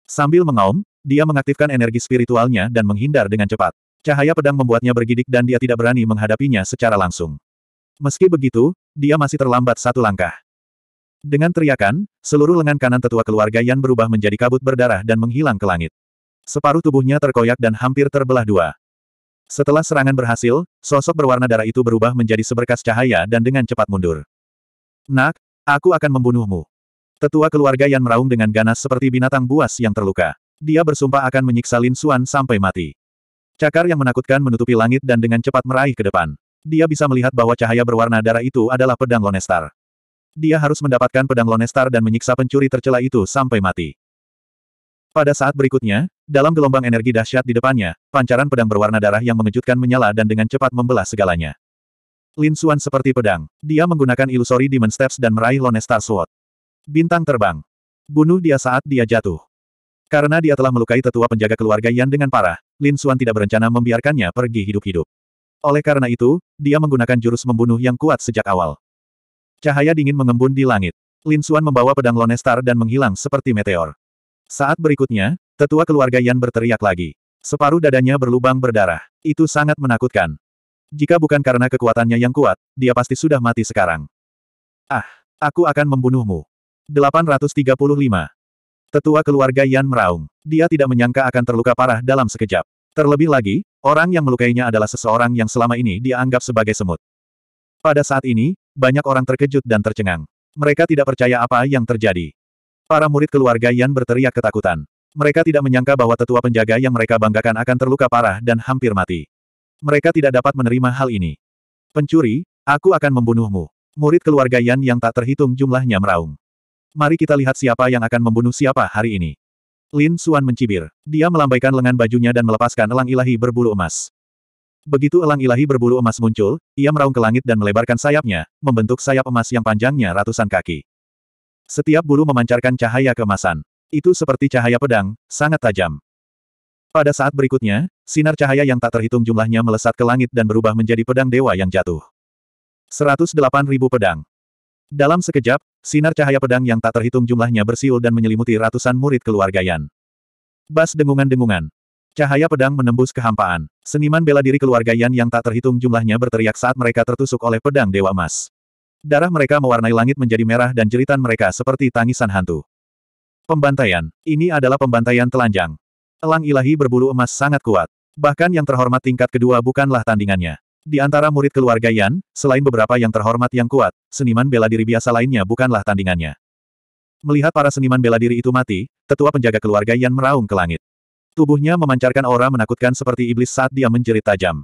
Sambil mengaum, dia mengaktifkan energi spiritualnya dan menghindar dengan cepat. Cahaya pedang membuatnya bergidik dan dia tidak berani menghadapinya secara langsung. Meski begitu, dia masih terlambat satu langkah. Dengan teriakan, seluruh lengan kanan tetua keluarga Yan berubah menjadi kabut berdarah dan menghilang ke langit. Separuh tubuhnya terkoyak dan hampir terbelah dua. Setelah serangan berhasil, sosok berwarna darah itu berubah menjadi seberkas cahaya dan dengan cepat mundur. Nak, aku akan membunuhmu. Tetua keluarga Yan meraung dengan ganas seperti binatang buas yang terluka. Dia bersumpah akan menyiksa Lin Xuan sampai mati. Cakar yang menakutkan menutupi langit dan dengan cepat meraih ke depan. Dia bisa melihat bahwa cahaya berwarna darah itu adalah pedang Lonestar. Dia harus mendapatkan pedang Lonestar dan menyiksa pencuri tercela itu sampai mati. Pada saat berikutnya, dalam gelombang energi dahsyat di depannya, pancaran pedang berwarna darah yang mengejutkan menyala dan dengan cepat membelah segalanya. Lin Xuan seperti pedang, dia menggunakan ilusori Demon Steps dan meraih Lonestar Sword. Bintang terbang. Bunuh dia saat dia jatuh. Karena dia telah melukai tetua penjaga keluarga Yan dengan parah, Lin Suan tidak berencana membiarkannya pergi hidup-hidup. Oleh karena itu, dia menggunakan jurus membunuh yang kuat sejak awal. Cahaya dingin mengembun di langit. Lin Suan membawa pedang Lonestar dan menghilang seperti meteor. Saat berikutnya, tetua keluarga Yan berteriak lagi. Separuh dadanya berlubang berdarah. Itu sangat menakutkan. Jika bukan karena kekuatannya yang kuat, dia pasti sudah mati sekarang. Ah, aku akan membunuhmu. 835. Tetua keluarga Yan meraung. Dia tidak menyangka akan terluka parah dalam sekejap. Terlebih lagi, orang yang melukainya adalah seseorang yang selama ini dia anggap sebagai semut. Pada saat ini, banyak orang terkejut dan tercengang. Mereka tidak percaya apa yang terjadi. Para murid keluarga Yan berteriak ketakutan. Mereka tidak menyangka bahwa tetua penjaga yang mereka banggakan akan terluka parah dan hampir mati. Mereka tidak dapat menerima hal ini. Pencuri, aku akan membunuhmu. Murid keluarga Yan yang tak terhitung jumlahnya meraung. Mari kita lihat siapa yang akan membunuh siapa hari ini. Lin Suan mencibir. Dia melambaikan lengan bajunya dan melepaskan elang ilahi berbulu emas. Begitu elang ilahi berbulu emas muncul, ia meraung ke langit dan melebarkan sayapnya, membentuk sayap emas yang panjangnya ratusan kaki. Setiap bulu memancarkan cahaya kemasan. Itu seperti cahaya pedang, sangat tajam. Pada saat berikutnya, sinar cahaya yang tak terhitung jumlahnya melesat ke langit dan berubah menjadi pedang dewa yang jatuh. 108.000 pedang. Dalam sekejap, sinar cahaya pedang yang tak terhitung jumlahnya bersiul dan menyelimuti ratusan murid keluarga Yan. Bas dengungan-dengungan. Cahaya pedang menembus kehampaan. Seniman bela diri keluarga Yan yang tak terhitung jumlahnya berteriak saat mereka tertusuk oleh pedang Dewa Emas. Darah mereka mewarnai langit menjadi merah dan jeritan mereka seperti tangisan hantu. Pembantaian. Ini adalah pembantaian telanjang. Elang ilahi berbulu emas sangat kuat. Bahkan yang terhormat tingkat kedua bukanlah tandingannya. Di antara murid keluarga Yan, selain beberapa yang terhormat yang kuat, seniman bela diri biasa lainnya bukanlah tandingannya. Melihat para seniman bela diri itu mati, tetua penjaga keluarga Yan meraung ke langit. Tubuhnya memancarkan aura menakutkan seperti iblis saat dia menjerit tajam.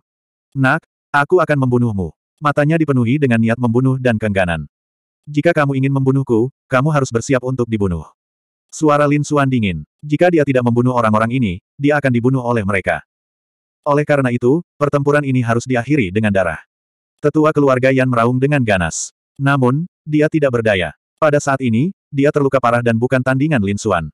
Nak, aku akan membunuhmu. Matanya dipenuhi dengan niat membunuh dan kengganan. Jika kamu ingin membunuhku, kamu harus bersiap untuk dibunuh. Suara Lin Suan dingin. Jika dia tidak membunuh orang-orang ini, dia akan dibunuh oleh mereka. Oleh karena itu, pertempuran ini harus diakhiri dengan darah. Tetua keluarga Yan meraung dengan ganas. Namun, dia tidak berdaya. Pada saat ini, dia terluka parah dan bukan tandingan Lin Xuan.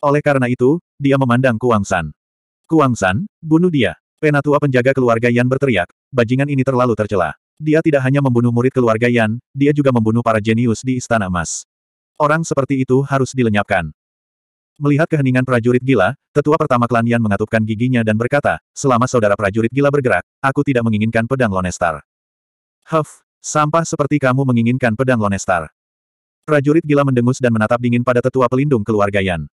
Oleh karena itu, dia memandang Kuang San. Kuang San, bunuh dia. Penatua penjaga keluarga Yan berteriak, bajingan ini terlalu tercela. Dia tidak hanya membunuh murid keluarga Yan, dia juga membunuh para jenius di Istana Emas. Orang seperti itu harus dilenyapkan. Melihat keheningan prajurit gila, tetua pertama klan Yan mengatupkan giginya dan berkata, selama saudara prajurit gila bergerak, aku tidak menginginkan pedang Lonestar. Huff, sampah seperti kamu menginginkan pedang Lonestar. Prajurit gila mendengus dan menatap dingin pada tetua pelindung keluarga Yan.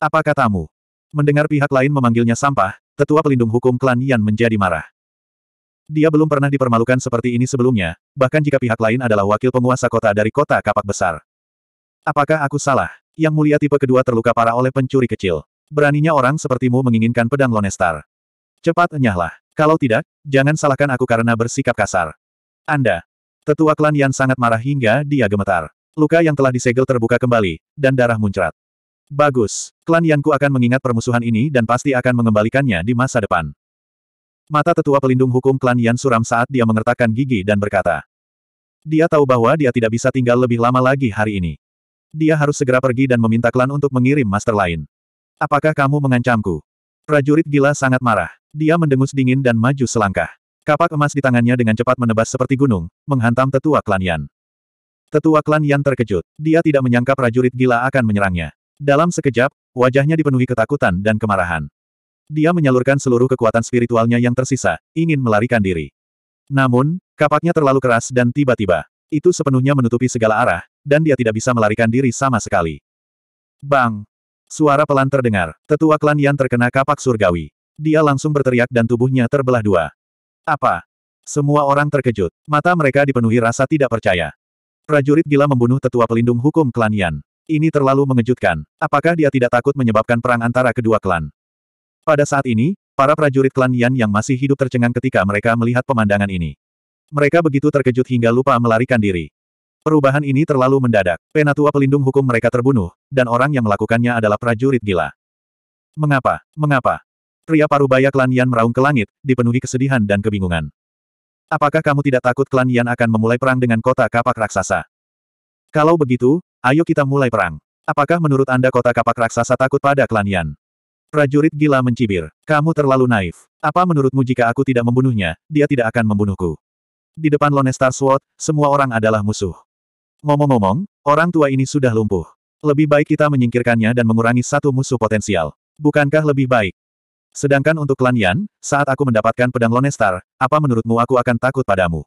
Apa katamu? Mendengar pihak lain memanggilnya sampah, tetua pelindung hukum klan Yan menjadi marah. Dia belum pernah dipermalukan seperti ini sebelumnya, bahkan jika pihak lain adalah wakil penguasa kota dari kota kapak besar. Apakah aku salah? Yang mulia tipe kedua terluka parah oleh pencuri kecil. Beraninya orang sepertimu menginginkan pedang Lonestar. Cepat enyahlah. Kalau tidak, jangan salahkan aku karena bersikap kasar. Anda. Tetua klan Yan sangat marah hingga dia gemetar. Luka yang telah disegel terbuka kembali, dan darah muncrat. Bagus. Klan Yanku akan mengingat permusuhan ini dan pasti akan mengembalikannya di masa depan. Mata tetua pelindung hukum klan Yan suram saat dia mengertakkan gigi dan berkata. Dia tahu bahwa dia tidak bisa tinggal lebih lama lagi hari ini. Dia harus segera pergi dan meminta klan untuk mengirim master lain. Apakah kamu mengancamku? Prajurit gila sangat marah. Dia mendengus dingin dan maju selangkah. Kapak emas di tangannya dengan cepat menebas seperti gunung, menghantam tetua klan Yan. Tetua klan Yan terkejut. Dia tidak menyangka prajurit gila akan menyerangnya. Dalam sekejap, wajahnya dipenuhi ketakutan dan kemarahan. Dia menyalurkan seluruh kekuatan spiritualnya yang tersisa, ingin melarikan diri. Namun, kapaknya terlalu keras dan tiba-tiba, itu sepenuhnya menutupi segala arah, dan dia tidak bisa melarikan diri sama sekali. Bang! Suara pelan terdengar, tetua klan Yan terkena kapak surgawi. Dia langsung berteriak dan tubuhnya terbelah dua. Apa? Semua orang terkejut, mata mereka dipenuhi rasa tidak percaya. Prajurit gila membunuh tetua pelindung hukum klan Yan. Ini terlalu mengejutkan. Apakah dia tidak takut menyebabkan perang antara kedua klan? Pada saat ini, para prajurit klan Yan yang masih hidup tercengang ketika mereka melihat pemandangan ini. Mereka begitu terkejut hingga lupa melarikan diri. Perubahan ini terlalu mendadak. Penatua pelindung hukum mereka terbunuh, dan orang yang melakukannya adalah prajurit gila. Mengapa? Mengapa? Pria parubaya klan Yan meraung ke langit, dipenuhi kesedihan dan kebingungan. Apakah kamu tidak takut klan Yan akan memulai perang dengan kota kapak raksasa? Kalau begitu, ayo kita mulai perang. Apakah menurut Anda kota kapak raksasa takut pada klan Yan? Prajurit gila mencibir. Kamu terlalu naif. Apa menurutmu jika aku tidak membunuhnya, dia tidak akan membunuhku? Di depan Lone Star Sword, semua orang adalah musuh. Ngomong-ngomong, orang tua ini sudah lumpuh. Lebih baik kita menyingkirkannya dan mengurangi satu musuh potensial. Bukankah lebih baik? Sedangkan untuk klan Yan, saat aku mendapatkan pedang Lone Star, apa menurutmu aku akan takut padamu?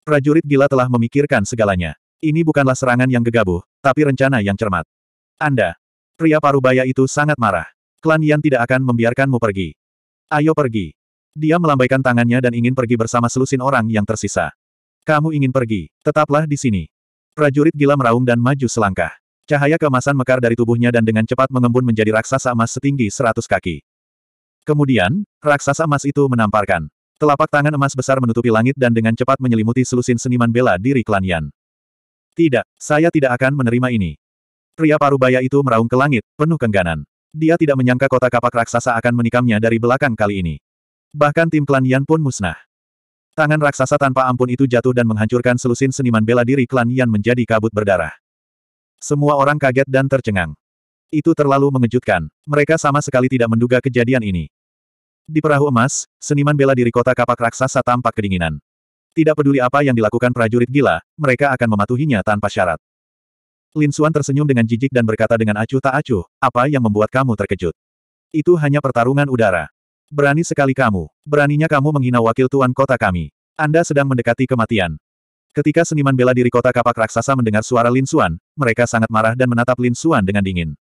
Prajurit gila telah memikirkan segalanya. Ini bukanlah serangan yang gegabah, tapi rencana yang cermat. Anda, pria parubaya itu sangat marah. Klan Yan tidak akan membiarkanmu pergi. Ayo pergi. Dia melambaikan tangannya dan ingin pergi bersama selusin orang yang tersisa. Kamu ingin pergi, tetaplah di sini. Prajurit gila meraung dan maju selangkah. Cahaya kemasan mekar dari tubuhnya dan dengan cepat mengembun menjadi raksasa emas setinggi seratus kaki. Kemudian, raksasa emas itu menamparkan. Telapak tangan emas besar menutupi langit dan dengan cepat menyelimuti selusin seniman bela diri klanian. Tidak, saya tidak akan menerima ini. Pria parubaya itu meraung ke langit, penuh kengganan. Dia tidak menyangka kota kapak raksasa akan menikamnya dari belakang kali ini. Bahkan tim klan Yan pun musnah. Tangan raksasa tanpa ampun itu jatuh dan menghancurkan selusin seniman bela diri klan Yan menjadi kabut berdarah. Semua orang kaget dan tercengang. Itu terlalu mengejutkan. Mereka sama sekali tidak menduga kejadian ini. Di perahu emas, seniman bela diri kota kapak raksasa tampak kedinginan. Tidak peduli apa yang dilakukan prajurit gila, mereka akan mematuhinya tanpa syarat. Lin Suan tersenyum dengan jijik dan berkata dengan acuh tak acuh, apa yang membuat kamu terkejut? Itu hanya pertarungan udara. Berani sekali kamu. Beraninya kamu menghina wakil tuan kota kami. Anda sedang mendekati kematian. Ketika seniman bela diri kota kapak raksasa mendengar suara Lin Suan, mereka sangat marah dan menatap Lin Suan dengan dingin.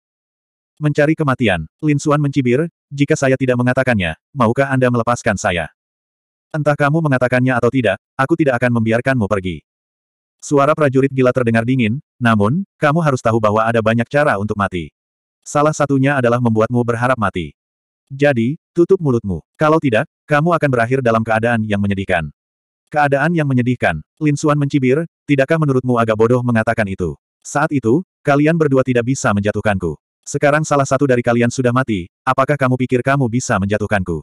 Mencari kematian, Lin Suan mencibir, jika saya tidak mengatakannya, maukah Anda melepaskan saya? Entah kamu mengatakannya atau tidak, aku tidak akan membiarkanmu pergi. Suara prajurit gila terdengar dingin, namun, kamu harus tahu bahwa ada banyak cara untuk mati. Salah satunya adalah membuatmu berharap mati. Jadi, tutup mulutmu. Kalau tidak, kamu akan berakhir dalam keadaan yang menyedihkan. Keadaan yang menyedihkan. Lin Xuan mencibir, tidakkah menurutmu agak bodoh mengatakan itu? Saat itu, kalian berdua tidak bisa menjatuhkanku. Sekarang salah satu dari kalian sudah mati, apakah kamu pikir kamu bisa menjatuhkanku?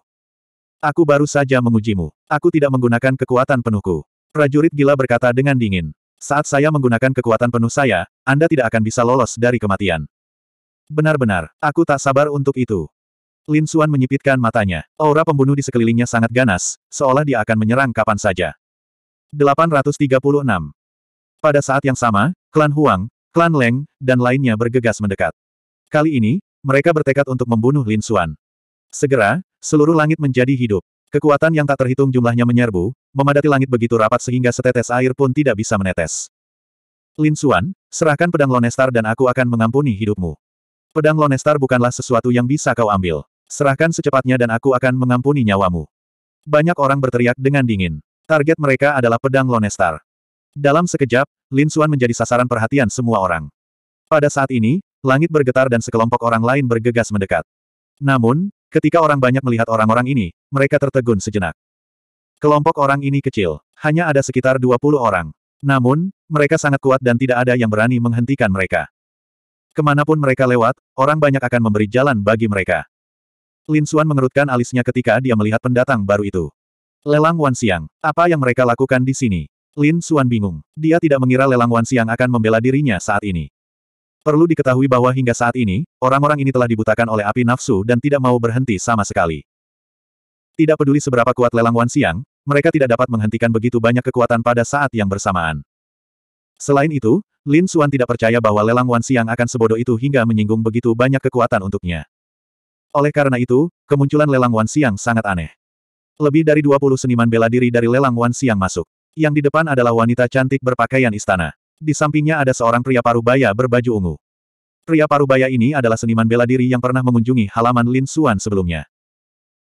Aku baru saja mengujimu. Aku tidak menggunakan kekuatan penuhku. Prajurit gila berkata dengan dingin. Saat saya menggunakan kekuatan penuh saya, Anda tidak akan bisa lolos dari kematian. Benar-benar, aku tak sabar untuk itu. Lin Suan menyipitkan matanya. Aura pembunuh di sekelilingnya sangat ganas, seolah dia akan menyerang kapan saja. 836. Pada saat yang sama, klan Huang, klan Leng, dan lainnya bergegas mendekat. Kali ini, mereka bertekad untuk membunuh Lin Suan. Segera, seluruh langit menjadi hidup. Kekuatan yang tak terhitung jumlahnya menyerbu, memadati langit begitu rapat sehingga setetes air pun tidak bisa menetes. Lin Suan, serahkan pedang Lonestar dan aku akan mengampuni hidupmu. Pedang Lonestar bukanlah sesuatu yang bisa kau ambil. Serahkan secepatnya dan aku akan mengampuni nyawamu. Banyak orang berteriak dengan dingin. Target mereka adalah pedang Lonestar. Dalam sekejap, Lin Xuan menjadi sasaran perhatian semua orang. Pada saat ini, langit bergetar dan sekelompok orang lain bergegas mendekat. Namun, ketika orang banyak melihat orang-orang ini, mereka tertegun sejenak. Kelompok orang ini kecil, hanya ada sekitar 20 orang. Namun, mereka sangat kuat dan tidak ada yang berani menghentikan mereka. Kemanapun mereka lewat, orang banyak akan memberi jalan bagi mereka. Lin Xuan mengerutkan alisnya ketika dia melihat pendatang baru itu. Lelang Wan Xiang. Apa yang mereka lakukan di sini? Lin Xuan bingung. Dia tidak mengira lelang Wan Xiang akan membela dirinya saat ini. Perlu diketahui bahwa hingga saat ini, orang-orang ini telah dibutakan oleh api nafsu dan tidak mau berhenti sama sekali. Tidak peduli seberapa kuat lelang Wan Xiang, mereka tidak dapat menghentikan begitu banyak kekuatan pada saat yang bersamaan. Selain itu, Lin Xuan tidak percaya bahwa lelang Wan Xiang akan sebodoh itu hingga menyinggung begitu banyak kekuatan untuknya. Oleh karena itu, kemunculan lelang Wan Siang sangat aneh. Lebih dari 20 seniman bela diri dari lelang Wan Siang masuk. Yang di depan adalah wanita cantik berpakaian istana. Di sampingnya ada seorang pria parubaya berbaju ungu. Pria parubaya ini adalah seniman bela diri yang pernah mengunjungi halaman Lin Suan sebelumnya.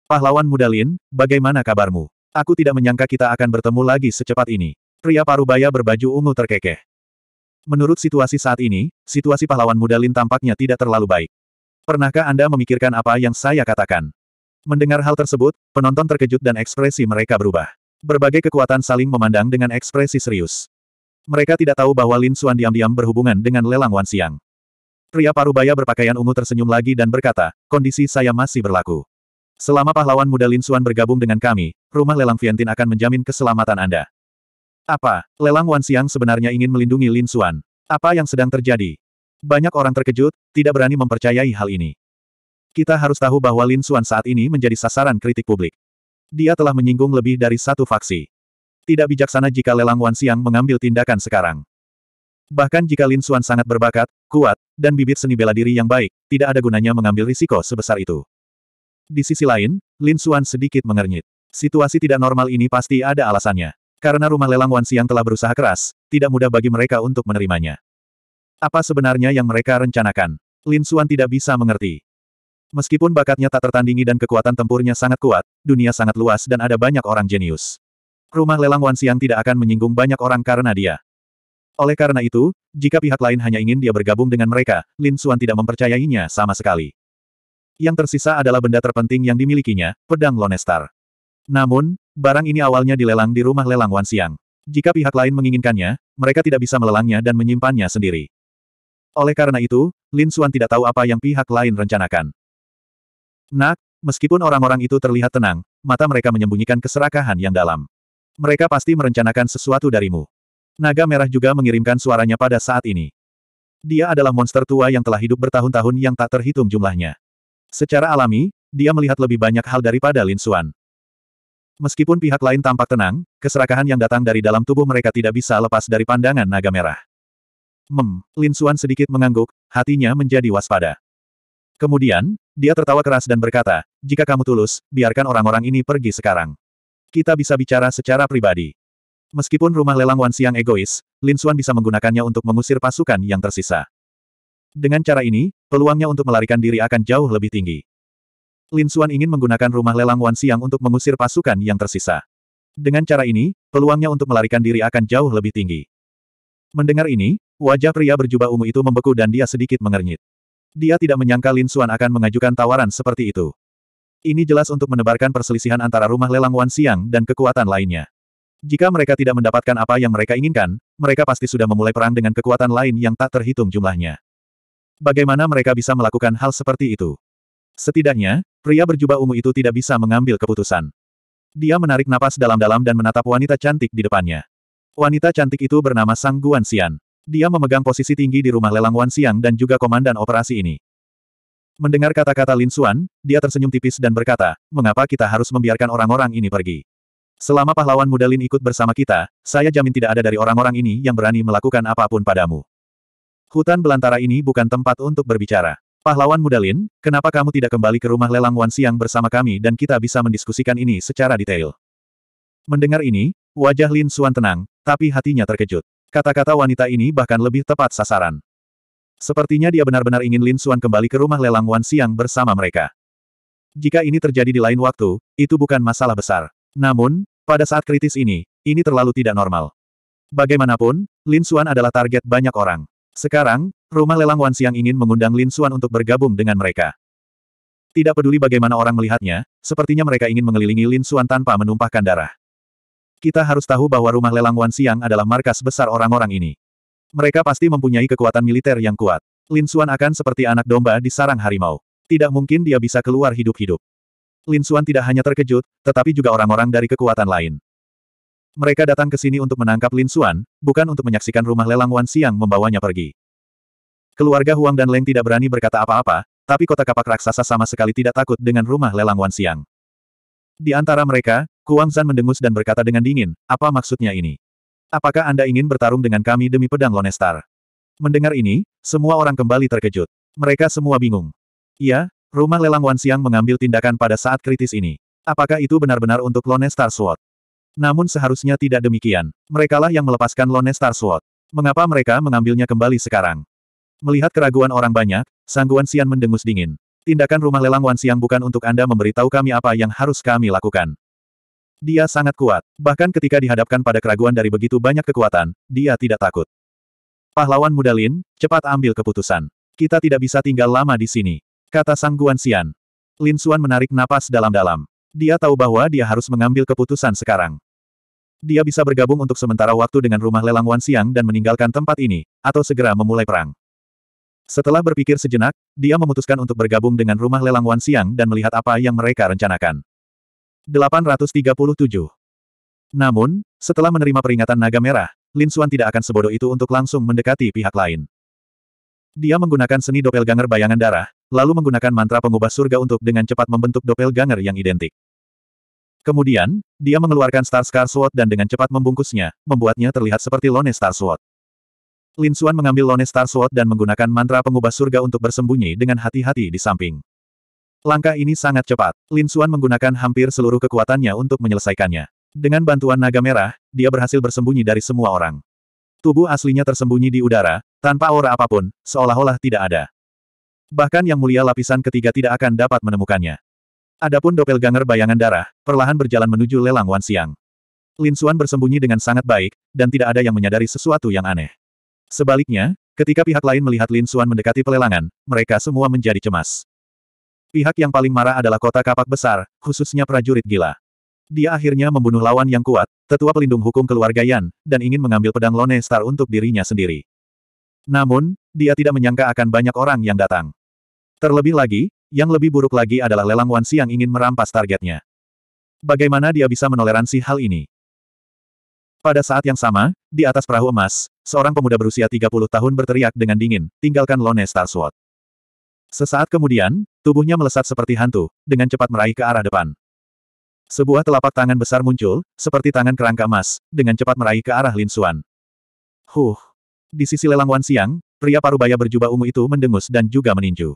Pahlawan muda Lin, bagaimana kabarmu? Aku tidak menyangka kita akan bertemu lagi secepat ini. Pria parubaya berbaju ungu terkekeh. Menurut situasi saat ini, situasi pahlawan muda Lin tampaknya tidak terlalu baik. Pernahkah Anda memikirkan apa yang saya katakan? Mendengar hal tersebut, penonton terkejut dan ekspresi mereka berubah. Berbagai kekuatan saling memandang dengan ekspresi serius. Mereka tidak tahu bahwa Lin Xuan diam-diam berhubungan dengan lelang Wan Siang. Pria parubaya berpakaian ungu tersenyum lagi dan berkata, kondisi saya masih berlaku. Selama pahlawan muda Lin Xuan bergabung dengan kami, rumah lelang Vientin akan menjamin keselamatan Anda. Apa, lelang Wan Siang sebenarnya ingin melindungi Lin Xuan? Apa yang sedang terjadi? Banyak orang terkejut, tidak berani mempercayai hal ini. Kita harus tahu bahwa Lin Xuan saat ini menjadi sasaran kritik publik. Dia telah menyinggung lebih dari satu faksi. Tidak bijaksana jika Lelang Wan Siang mengambil tindakan sekarang. Bahkan jika Lin Xuan sangat berbakat, kuat, dan bibit seni bela diri yang baik, tidak ada gunanya mengambil risiko sebesar itu. Di sisi lain, Lin Xuan sedikit mengernyit. Situasi tidak normal ini pasti ada alasannya. Karena rumah lelang Wan siang telah berusaha keras, tidak mudah bagi mereka untuk menerimanya. Apa sebenarnya yang mereka rencanakan? Lin Xuan tidak bisa mengerti. Meskipun bakatnya tak tertandingi dan kekuatan tempurnya sangat kuat, dunia sangat luas dan ada banyak orang jenius. Rumah lelang Wan Siang tidak akan menyinggung banyak orang karena dia. Oleh karena itu, jika pihak lain hanya ingin dia bergabung dengan mereka, Lin Xuan tidak mempercayainya sama sekali. Yang tersisa adalah benda terpenting yang dimilikinya, pedang Lonestar. Namun, barang ini awalnya dilelang di rumah lelang Wan Siang. Jika pihak lain menginginkannya, mereka tidak bisa melelangnya dan menyimpannya sendiri. Oleh karena itu, Lin Xuan tidak tahu apa yang pihak lain rencanakan. Nak, meskipun orang-orang itu terlihat tenang, mata mereka menyembunyikan keserakahan yang dalam. Mereka pasti merencanakan sesuatu darimu. Naga Merah juga mengirimkan suaranya pada saat ini. Dia adalah monster tua yang telah hidup bertahun-tahun yang tak terhitung jumlahnya. Secara alami, dia melihat lebih banyak hal daripada Lin Xuan. Meskipun pihak lain tampak tenang, keserakahan yang datang dari dalam tubuh mereka tidak bisa lepas dari pandangan naga merah. Hmm, Lin Suan sedikit mengangguk, hatinya menjadi waspada. Kemudian, dia tertawa keras dan berkata, jika kamu tulus, biarkan orang-orang ini pergi sekarang. Kita bisa bicara secara pribadi. Meskipun rumah lelang Wan Siang egois, Lin Suan bisa menggunakannya untuk mengusir pasukan yang tersisa. Dengan cara ini, peluangnya untuk melarikan diri akan jauh lebih tinggi. Lin Suan ingin menggunakan rumah lelang Wan Siang untuk mengusir pasukan yang tersisa. Dengan cara ini, peluangnya untuk melarikan diri akan jauh lebih tinggi. Mendengar ini, Wajah pria berjubah ungu itu membeku dan dia sedikit mengernyit. Dia tidak menyangka Lin Xuan akan mengajukan tawaran seperti itu. Ini jelas untuk menebarkan perselisihan antara rumah lelang Wan Siang dan kekuatan lainnya. Jika mereka tidak mendapatkan apa yang mereka inginkan, mereka pasti sudah memulai perang dengan kekuatan lain yang tak terhitung jumlahnya. Bagaimana mereka bisa melakukan hal seperti itu? Setidaknya, pria berjubah ungu itu tidak bisa mengambil keputusan. Dia menarik napas dalam-dalam dan menatap wanita cantik di depannya. Wanita cantik itu bernama Sang Guan Xian. Dia memegang posisi tinggi di rumah lelang Wan Siang dan juga komandan operasi ini. Mendengar kata-kata Lin Xuan, dia tersenyum tipis dan berkata, mengapa kita harus membiarkan orang-orang ini pergi? Selama pahlawan muda Lin ikut bersama kita, saya jamin tidak ada dari orang-orang ini yang berani melakukan apapun padamu. Hutan belantara ini bukan tempat untuk berbicara. Pahlawan muda Lin, kenapa kamu tidak kembali ke rumah lelang Wan Siang bersama kami dan kita bisa mendiskusikan ini secara detail? Mendengar ini, wajah Lin Xuan tenang, tapi hatinya terkejut. Kata-kata wanita ini bahkan lebih tepat sasaran. Sepertinya dia benar-benar ingin Lin Suan kembali ke rumah lelang Wan Siang bersama mereka. Jika ini terjadi di lain waktu, itu bukan masalah besar. Namun, pada saat kritis ini, ini terlalu tidak normal. Bagaimanapun, Lin Suan adalah target banyak orang. Sekarang, rumah lelang Wan Siang ingin mengundang Lin Suan untuk bergabung dengan mereka. Tidak peduli bagaimana orang melihatnya, sepertinya mereka ingin mengelilingi Lin Suan tanpa menumpahkan darah. Kita harus tahu bahwa rumah lelang Wan Siang adalah markas besar orang-orang ini. Mereka pasti mempunyai kekuatan militer yang kuat. Lin Xuan akan seperti anak domba di sarang harimau. Tidak mungkin dia bisa keluar hidup-hidup. Lin Xuan tidak hanya terkejut, tetapi juga orang-orang dari kekuatan lain. Mereka datang ke sini untuk menangkap Lin Xuan, bukan untuk menyaksikan rumah lelang Wan Siang membawanya pergi. Keluarga Huang dan Leng tidak berani berkata apa-apa, tapi kota kapak raksasa sama sekali tidak takut dengan rumah lelang Wan Siang. Di antara mereka, Kuang Zan mendengus dan berkata dengan dingin, apa maksudnya ini? Apakah Anda ingin bertarung dengan kami demi pedang Lonestar? Mendengar ini, semua orang kembali terkejut. Mereka semua bingung. Iya, rumah lelang Wan Xiang mengambil tindakan pada saat kritis ini. Apakah itu benar-benar untuk Lonestar Sword? Namun seharusnya tidak demikian. Merekalah yang melepaskan Lonestar Sword. Mengapa mereka mengambilnya kembali sekarang? Melihat keraguan orang banyak, Sangguan Xian mendengus dingin. Tindakan rumah lelang Wan Siang bukan untuk Anda memberitahu kami apa yang harus kami lakukan. Dia sangat kuat. Bahkan ketika dihadapkan pada keraguan dari begitu banyak kekuatan, dia tidak takut. Pahlawan muda Lin, cepat ambil keputusan. Kita tidak bisa tinggal lama di sini. Kata Sang Xian. Lin Xuan menarik napas dalam-dalam. Dia tahu bahwa dia harus mengambil keputusan sekarang. Dia bisa bergabung untuk sementara waktu dengan rumah lelang Wan Siang dan meninggalkan tempat ini, atau segera memulai perang. Setelah berpikir sejenak, dia memutuskan untuk bergabung dengan rumah lelang Wan Siang dan melihat apa yang mereka rencanakan. 837. Namun, setelah menerima peringatan naga merah, Lin Suan tidak akan sebodoh itu untuk langsung mendekati pihak lain. Dia menggunakan seni doppelganger bayangan darah, lalu menggunakan mantra pengubah surga untuk dengan cepat membentuk doppelganger yang identik. Kemudian, dia mengeluarkan Star Scar Sword dan dengan cepat membungkusnya, membuatnya terlihat seperti Lone Star Sword. Lin Xuan mengambil Lone Star Sword dan menggunakan mantra pengubah surga untuk bersembunyi dengan hati-hati di samping. Langkah ini sangat cepat. Lin Xuan menggunakan hampir seluruh kekuatannya untuk menyelesaikannya. Dengan bantuan naga merah, dia berhasil bersembunyi dari semua orang. Tubuh aslinya tersembunyi di udara, tanpa aura apapun, seolah-olah tidak ada. Bahkan yang mulia lapisan ketiga tidak akan dapat menemukannya. Adapun Dopel Ganger bayangan darah, perlahan berjalan menuju lelang Wan Siang. Lin Xuan bersembunyi dengan sangat baik, dan tidak ada yang menyadari sesuatu yang aneh. Sebaliknya, ketika pihak lain melihat Lin Suan mendekati pelelangan, mereka semua menjadi cemas. Pihak yang paling marah adalah kota kapak besar, khususnya prajurit gila. Dia akhirnya membunuh lawan yang kuat, tetua pelindung hukum keluarga Yan, dan ingin mengambil pedang Lone Star untuk dirinya sendiri. Namun, dia tidak menyangka akan banyak orang yang datang. Terlebih lagi, yang lebih buruk lagi adalah lelang Wansi yang ingin merampas targetnya. Bagaimana dia bisa menoleransi hal ini? Pada saat yang sama, di atas perahu emas, seorang pemuda berusia 30 tahun berteriak dengan dingin, tinggalkan Lone Star Sword. Sesaat kemudian, tubuhnya melesat seperti hantu, dengan cepat meraih ke arah depan. Sebuah telapak tangan besar muncul, seperti tangan kerangka emas, dengan cepat meraih ke arah Lin Xuan. Huh! Di sisi lelang Wan Siang, pria parubaya berjubah ungu itu mendengus dan juga meninju.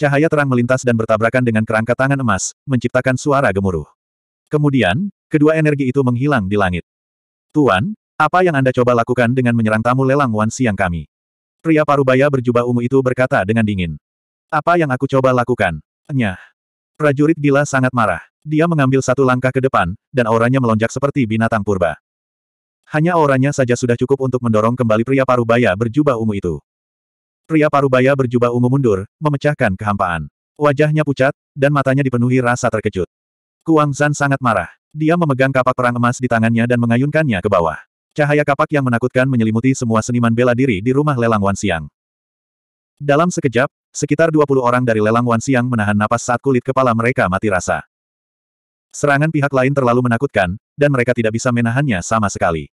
Cahaya terang melintas dan bertabrakan dengan kerangka tangan emas, menciptakan suara gemuruh. Kemudian, kedua energi itu menghilang di langit. Tuan, apa yang Anda coba lakukan dengan menyerang tamu lelang Wan Siang kami? Pria parubaya berjubah ungu itu berkata dengan dingin. Apa yang aku coba lakukan? Nyah. Prajurit gila sangat marah. Dia mengambil satu langkah ke depan, dan auranya melonjak seperti binatang purba. Hanya auranya saja sudah cukup untuk mendorong kembali pria parubaya berjubah ungu itu. Pria parubaya berjubah ungu mundur, memecahkan kehampaan. Wajahnya pucat, dan matanya dipenuhi rasa terkejut. Kuang Zan sangat marah. Dia memegang kapak perang emas di tangannya dan mengayunkannya ke bawah. Cahaya kapak yang menakutkan menyelimuti semua seniman bela diri di rumah lelang Wan Siang. Dalam sekejap, sekitar 20 orang dari lelang Wan Siang menahan napas saat kulit kepala mereka mati rasa. Serangan pihak lain terlalu menakutkan, dan mereka tidak bisa menahannya sama sekali.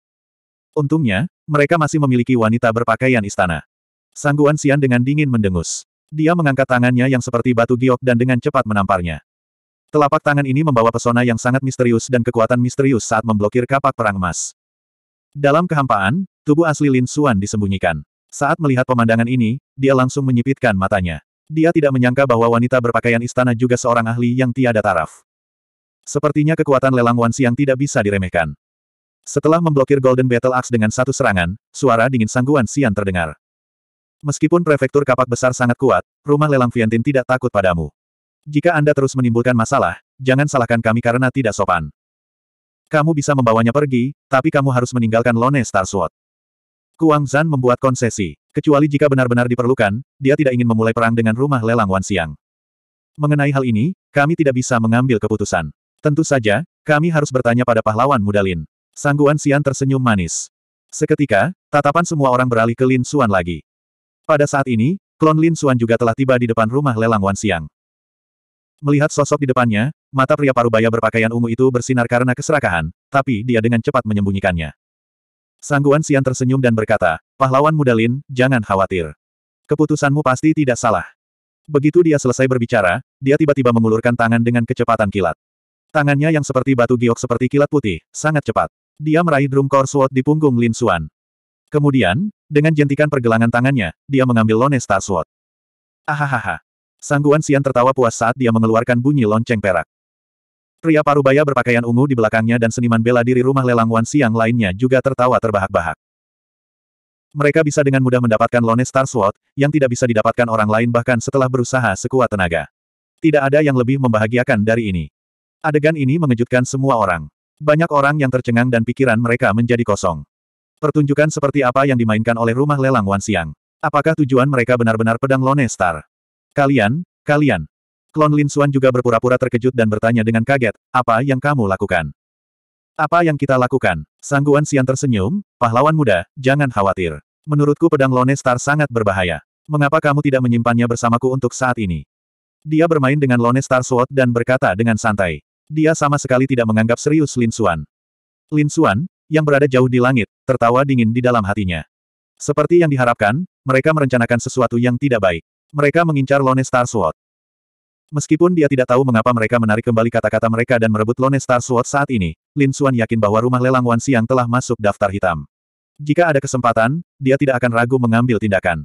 Untungnya, mereka masih memiliki wanita berpakaian istana. Sangguan Sian dengan dingin mendengus. Dia mengangkat tangannya yang seperti batu giok dan dengan cepat menamparnya. Telapak tangan ini membawa pesona yang sangat misterius dan kekuatan misterius saat memblokir kapak perang emas. Dalam kehampaan, tubuh asli Lin Xuan disembunyikan. Saat melihat pemandangan ini, dia langsung menyipitkan matanya. Dia tidak menyangka bahwa wanita berpakaian istana juga seorang ahli yang tiada taraf. Sepertinya kekuatan lelang Wansi yang tidak bisa diremehkan. Setelah memblokir Golden Battle Axe dengan satu serangan, suara dingin sangguan Sian terdengar. Meskipun prefektur kapak besar sangat kuat, rumah lelang Vientin tidak takut padamu. Jika Anda terus menimbulkan masalah, jangan salahkan kami karena tidak sopan. Kamu bisa membawanya pergi, tapi kamu harus meninggalkan Lone Star Sword. Kuang Zan membuat konsesi. Kecuali jika benar-benar diperlukan, dia tidak ingin memulai perang dengan rumah lelang Wan Siang. Mengenai hal ini, kami tidak bisa mengambil keputusan. Tentu saja, kami harus bertanya pada pahlawan muda Lin. Sangguan Xian tersenyum manis. Seketika, tatapan semua orang beralih ke Lin Xuan lagi. Pada saat ini, klon Lin Xuan juga telah tiba di depan rumah lelang Wan Siang. Melihat sosok di depannya, mata pria parubaya berpakaian ungu itu bersinar karena keserakahan, tapi dia dengan cepat menyembunyikannya. Sangguan Sian tersenyum dan berkata, pahlawan muda Lin, jangan khawatir. Keputusanmu pasti tidak salah. Begitu dia selesai berbicara, dia tiba-tiba mengulurkan tangan dengan kecepatan kilat. Tangannya yang seperti batu giok seperti kilat putih, sangat cepat. Dia meraih drum core sword di punggung Lin Suan. Kemudian, dengan jentikan pergelangan tangannya, dia mengambil Lone Star Sword. Ahahaha. Sangguan Sian tertawa puas saat dia mengeluarkan bunyi lonceng perak. Pria parubaya berpakaian ungu di belakangnya dan seniman bela diri rumah lelang Wan Siang lainnya juga tertawa terbahak-bahak. Mereka bisa dengan mudah mendapatkan Lone Star Sword, yang tidak bisa didapatkan orang lain bahkan setelah berusaha sekuat tenaga. Tidak ada yang lebih membahagiakan dari ini. Adegan ini mengejutkan semua orang. Banyak orang yang tercengang dan pikiran mereka menjadi kosong. Pertunjukan seperti apa yang dimainkan oleh rumah lelang Wan Siang. Apakah tujuan mereka benar-benar pedang Lone Star? Kalian, kalian. Klon Lin Suan juga berpura-pura terkejut dan bertanya dengan kaget, apa yang kamu lakukan? Apa yang kita lakukan? Sangguan Xian tersenyum, pahlawan muda, jangan khawatir. Menurutku pedang Lone Star sangat berbahaya. Mengapa kamu tidak menyimpannya bersamaku untuk saat ini? Dia bermain dengan Lone Star Sword dan berkata dengan santai. Dia sama sekali tidak menganggap serius Lin Suan. Lin Suan, yang berada jauh di langit, tertawa dingin di dalam hatinya. Seperti yang diharapkan, mereka merencanakan sesuatu yang tidak baik. Mereka mengincar Lone Star Sword. Meskipun dia tidak tahu mengapa mereka menarik kembali kata-kata mereka dan merebut Lone Star Sword saat ini, Lin Xuan yakin bahwa rumah lelang Wan Siang telah masuk daftar hitam. Jika ada kesempatan, dia tidak akan ragu mengambil tindakan.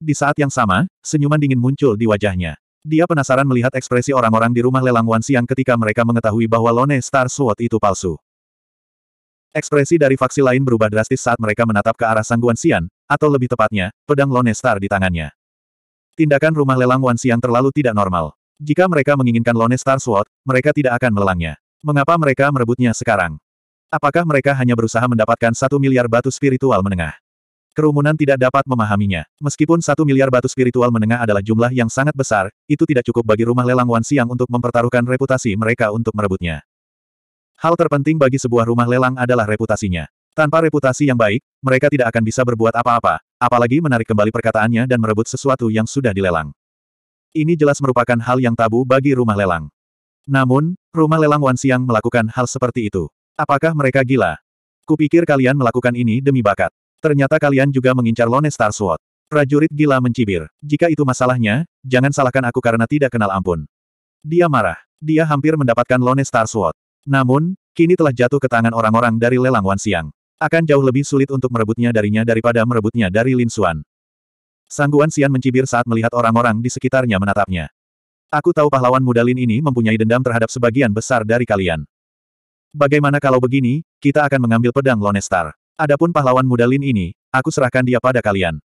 Di saat yang sama, senyuman dingin muncul di wajahnya. Dia penasaran melihat ekspresi orang-orang di rumah lelang Wan Siang ketika mereka mengetahui bahwa Lone Star Sword itu palsu. Ekspresi dari faksi lain berubah drastis saat mereka menatap ke arah Sangguan Xian, atau lebih tepatnya, pedang Lone Star di tangannya. Tindakan rumah lelang Wanxiang terlalu tidak normal. Jika mereka menginginkan Lone Star Sword, mereka tidak akan melelangnya. Mengapa mereka merebutnya sekarang? Apakah mereka hanya berusaha mendapatkan satu miliar batu spiritual menengah? Kerumunan tidak dapat memahaminya. Meskipun satu miliar batu spiritual menengah adalah jumlah yang sangat besar, itu tidak cukup bagi rumah lelang Wan Siang untuk mempertaruhkan reputasi mereka untuk merebutnya. Hal terpenting bagi sebuah rumah lelang adalah reputasinya. Tanpa reputasi yang baik, mereka tidak akan bisa berbuat apa-apa, Apalagi menarik kembali perkataannya dan merebut sesuatu yang sudah dilelang. Ini jelas merupakan hal yang tabu bagi rumah lelang. Namun, rumah lelang Wan Siang melakukan hal seperti itu. Apakah mereka gila? Kupikir kalian melakukan ini demi bakat. Ternyata kalian juga mengincar Lone Star Sword. Prajurit gila mencibir. Jika itu masalahnya, jangan salahkan aku karena tidak kenal ampun. Dia marah. Dia hampir mendapatkan Lone Star Sword. Namun, kini telah jatuh ke tangan orang-orang dari lelang Wan Siang. Akan jauh lebih sulit untuk merebutnya darinya daripada merebutnya dari Lin Xuan. Sangguan Xian mencibir saat melihat orang-orang di sekitarnya menatapnya. Aku tahu pahlawan muda Lin ini mempunyai dendam terhadap sebagian besar dari kalian. Bagaimana kalau begini, kita akan mengambil pedang Lonestar. Adapun pahlawan muda Lin ini, aku serahkan dia pada kalian.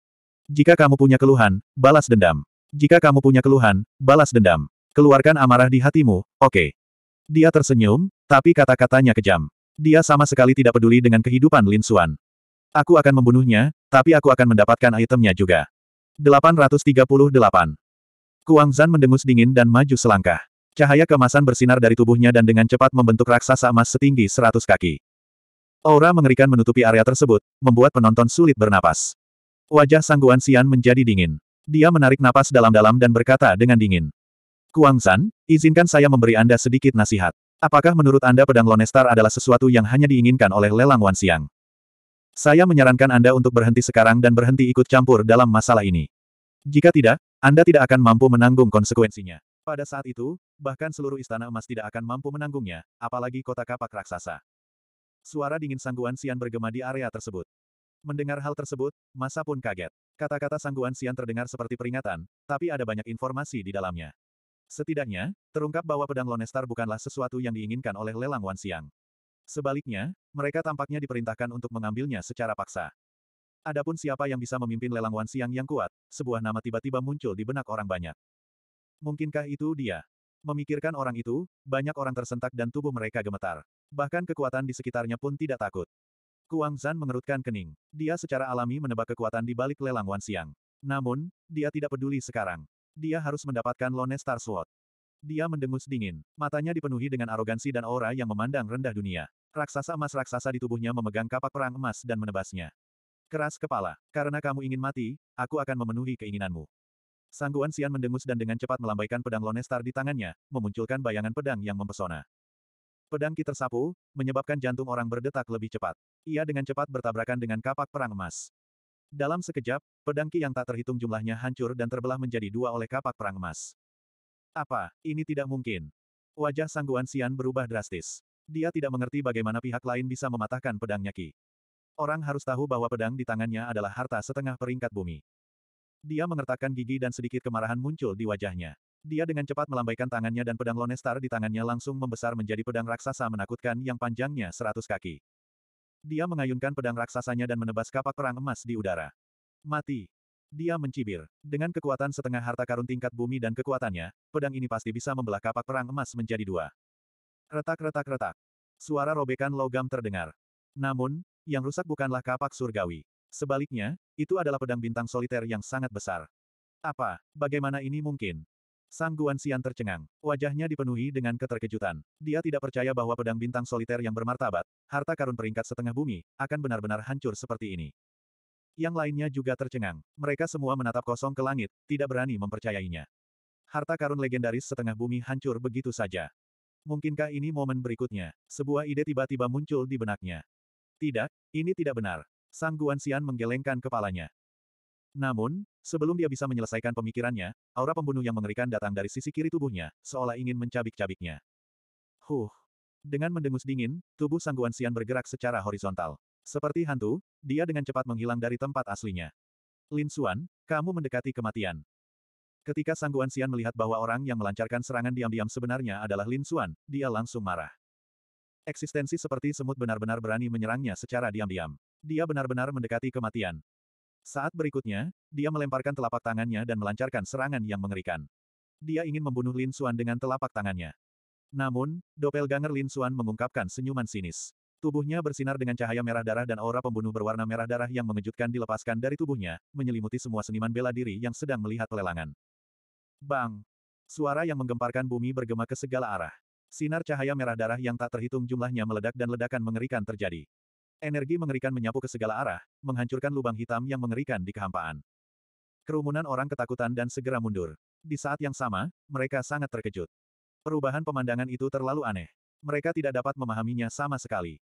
Jika kamu punya keluhan, balas dendam. Jika kamu punya keluhan, balas dendam. Keluarkan amarah di hatimu, oke. Okay. Dia tersenyum, tapi kata-katanya kejam. Dia sama sekali tidak peduli dengan kehidupan Lin Xuan. Aku akan membunuhnya, tapi aku akan mendapatkan itemnya juga. 838. Kuang Zan mendengus dingin dan maju selangkah. Cahaya kemasan bersinar dari tubuhnya dan dengan cepat membentuk raksasa emas setinggi 100 kaki. Aura mengerikan menutupi area tersebut, membuat penonton sulit bernapas. Wajah Sang Guan Xian menjadi dingin. Dia menarik napas dalam-dalam dan berkata dengan dingin. Kuang Zan, izinkan saya memberi Anda sedikit nasihat. Apakah menurut Anda pedang Lonestar adalah sesuatu yang hanya diinginkan oleh lelang Wansiang? Saya menyarankan Anda untuk berhenti sekarang dan berhenti ikut campur dalam masalah ini. Jika tidak, Anda tidak akan mampu menanggung konsekuensinya. Pada saat itu, bahkan seluruh istana emas tidak akan mampu menanggungnya, apalagi kota kapak raksasa. Suara dingin sangguan Sian bergema di area tersebut. Mendengar hal tersebut, masa pun kaget. Kata-kata sangguan Sian terdengar seperti peringatan, tapi ada banyak informasi di dalamnya. Setidaknya, terungkap bahwa pedang Lonestar bukanlah sesuatu yang diinginkan oleh lelang Wan Siang. Sebaliknya, mereka tampaknya diperintahkan untuk mengambilnya secara paksa. Adapun siapa yang bisa memimpin lelang Wan Siang yang kuat, sebuah nama tiba-tiba muncul di benak orang banyak. Mungkinkah itu dia? Memikirkan orang itu, banyak orang tersentak dan tubuh mereka gemetar. Bahkan kekuatan di sekitarnya pun tidak takut. Kuang Zan mengerutkan kening. Dia secara alami menebak kekuatan di balik lelang Wan Siang. Namun, dia tidak peduli sekarang dia harus mendapatkan Lone Star Sword. Dia mendengus dingin. Matanya dipenuhi dengan arogansi dan aura yang memandang rendah dunia. Raksasa emas raksasa di tubuhnya memegang kapak perang emas dan menebasnya. Keras kepala. Karena kamu ingin mati, aku akan memenuhi keinginanmu. Sangguan Sian mendengus dan dengan cepat melambaikan pedang Lone Star di tangannya, memunculkan bayangan pedang yang mempesona. Pedang Ki tersapu, menyebabkan jantung orang berdetak lebih cepat. Ia dengan cepat bertabrakan dengan kapak perang emas. Dalam sekejap, pedangki yang tak terhitung jumlahnya hancur dan terbelah menjadi dua oleh kapak perang emas. Apa, ini tidak mungkin. Wajah Sangguan Xian berubah drastis. Dia tidak mengerti bagaimana pihak lain bisa mematahkan pedangnya Ki. Orang harus tahu bahwa pedang di tangannya adalah harta setengah peringkat bumi. Dia mengertakkan gigi dan sedikit kemarahan muncul di wajahnya. Dia dengan cepat melambaikan tangannya dan pedang Lonestar di tangannya langsung membesar menjadi pedang raksasa menakutkan yang panjangnya seratus kaki. Dia mengayunkan pedang raksasanya dan menebas kapak perang emas di udara. Mati. Dia mencibir. Dengan kekuatan setengah harta karun tingkat bumi dan kekuatannya, pedang ini pasti bisa membelah kapak perang emas menjadi dua. Retak-retak-retak. Suara robekan logam terdengar. Namun, yang rusak bukanlah kapak surgawi. Sebaliknya, itu adalah pedang bintang soliter yang sangat besar. Apa, bagaimana ini mungkin? Sang Guanxian tercengang. Wajahnya dipenuhi dengan keterkejutan. Dia tidak percaya bahwa pedang bintang soliter yang bermartabat, harta karun peringkat setengah bumi, akan benar-benar hancur seperti ini. Yang lainnya juga tercengang. Mereka semua menatap kosong ke langit, tidak berani mempercayainya. Harta karun legendaris setengah bumi hancur begitu saja. Mungkinkah ini momen berikutnya? Sebuah ide tiba-tiba muncul di benaknya. Tidak, ini tidak benar. Sang Guanxian menggelengkan kepalanya. Namun, sebelum dia bisa menyelesaikan pemikirannya, aura pembunuh yang mengerikan datang dari sisi kiri tubuhnya, seolah ingin mencabik-cabiknya. Huh. Dengan mendengus dingin, tubuh Sangguan Xian bergerak secara horizontal. Seperti hantu, dia dengan cepat menghilang dari tempat aslinya. Lin Xuan, kamu mendekati kematian. Ketika Sangguan Xian melihat bahwa orang yang melancarkan serangan diam-diam sebenarnya adalah Lin Xuan, dia langsung marah. Eksistensi seperti semut benar-benar berani menyerangnya secara diam-diam. Dia benar-benar mendekati kematian. Saat berikutnya, dia melemparkan telapak tangannya dan melancarkan serangan yang mengerikan. Dia ingin membunuh Lin Xuan dengan telapak tangannya. Namun, doppelganger Lin Xuan mengungkapkan senyuman sinis. Tubuhnya bersinar dengan cahaya merah darah dan aura pembunuh berwarna merah darah yang mengejutkan dilepaskan dari tubuhnya, menyelimuti semua seniman bela diri yang sedang melihat pelelangan. Bang! Suara yang menggemparkan bumi bergema ke segala arah. Sinar cahaya merah darah yang tak terhitung jumlahnya meledak dan ledakan mengerikan terjadi. Energi mengerikan menyapu ke segala arah, menghancurkan lubang hitam yang mengerikan di kehampaan. Kerumunan orang ketakutan dan segera mundur. Di saat yang sama, mereka sangat terkejut. Perubahan pemandangan itu terlalu aneh. Mereka tidak dapat memahaminya sama sekali.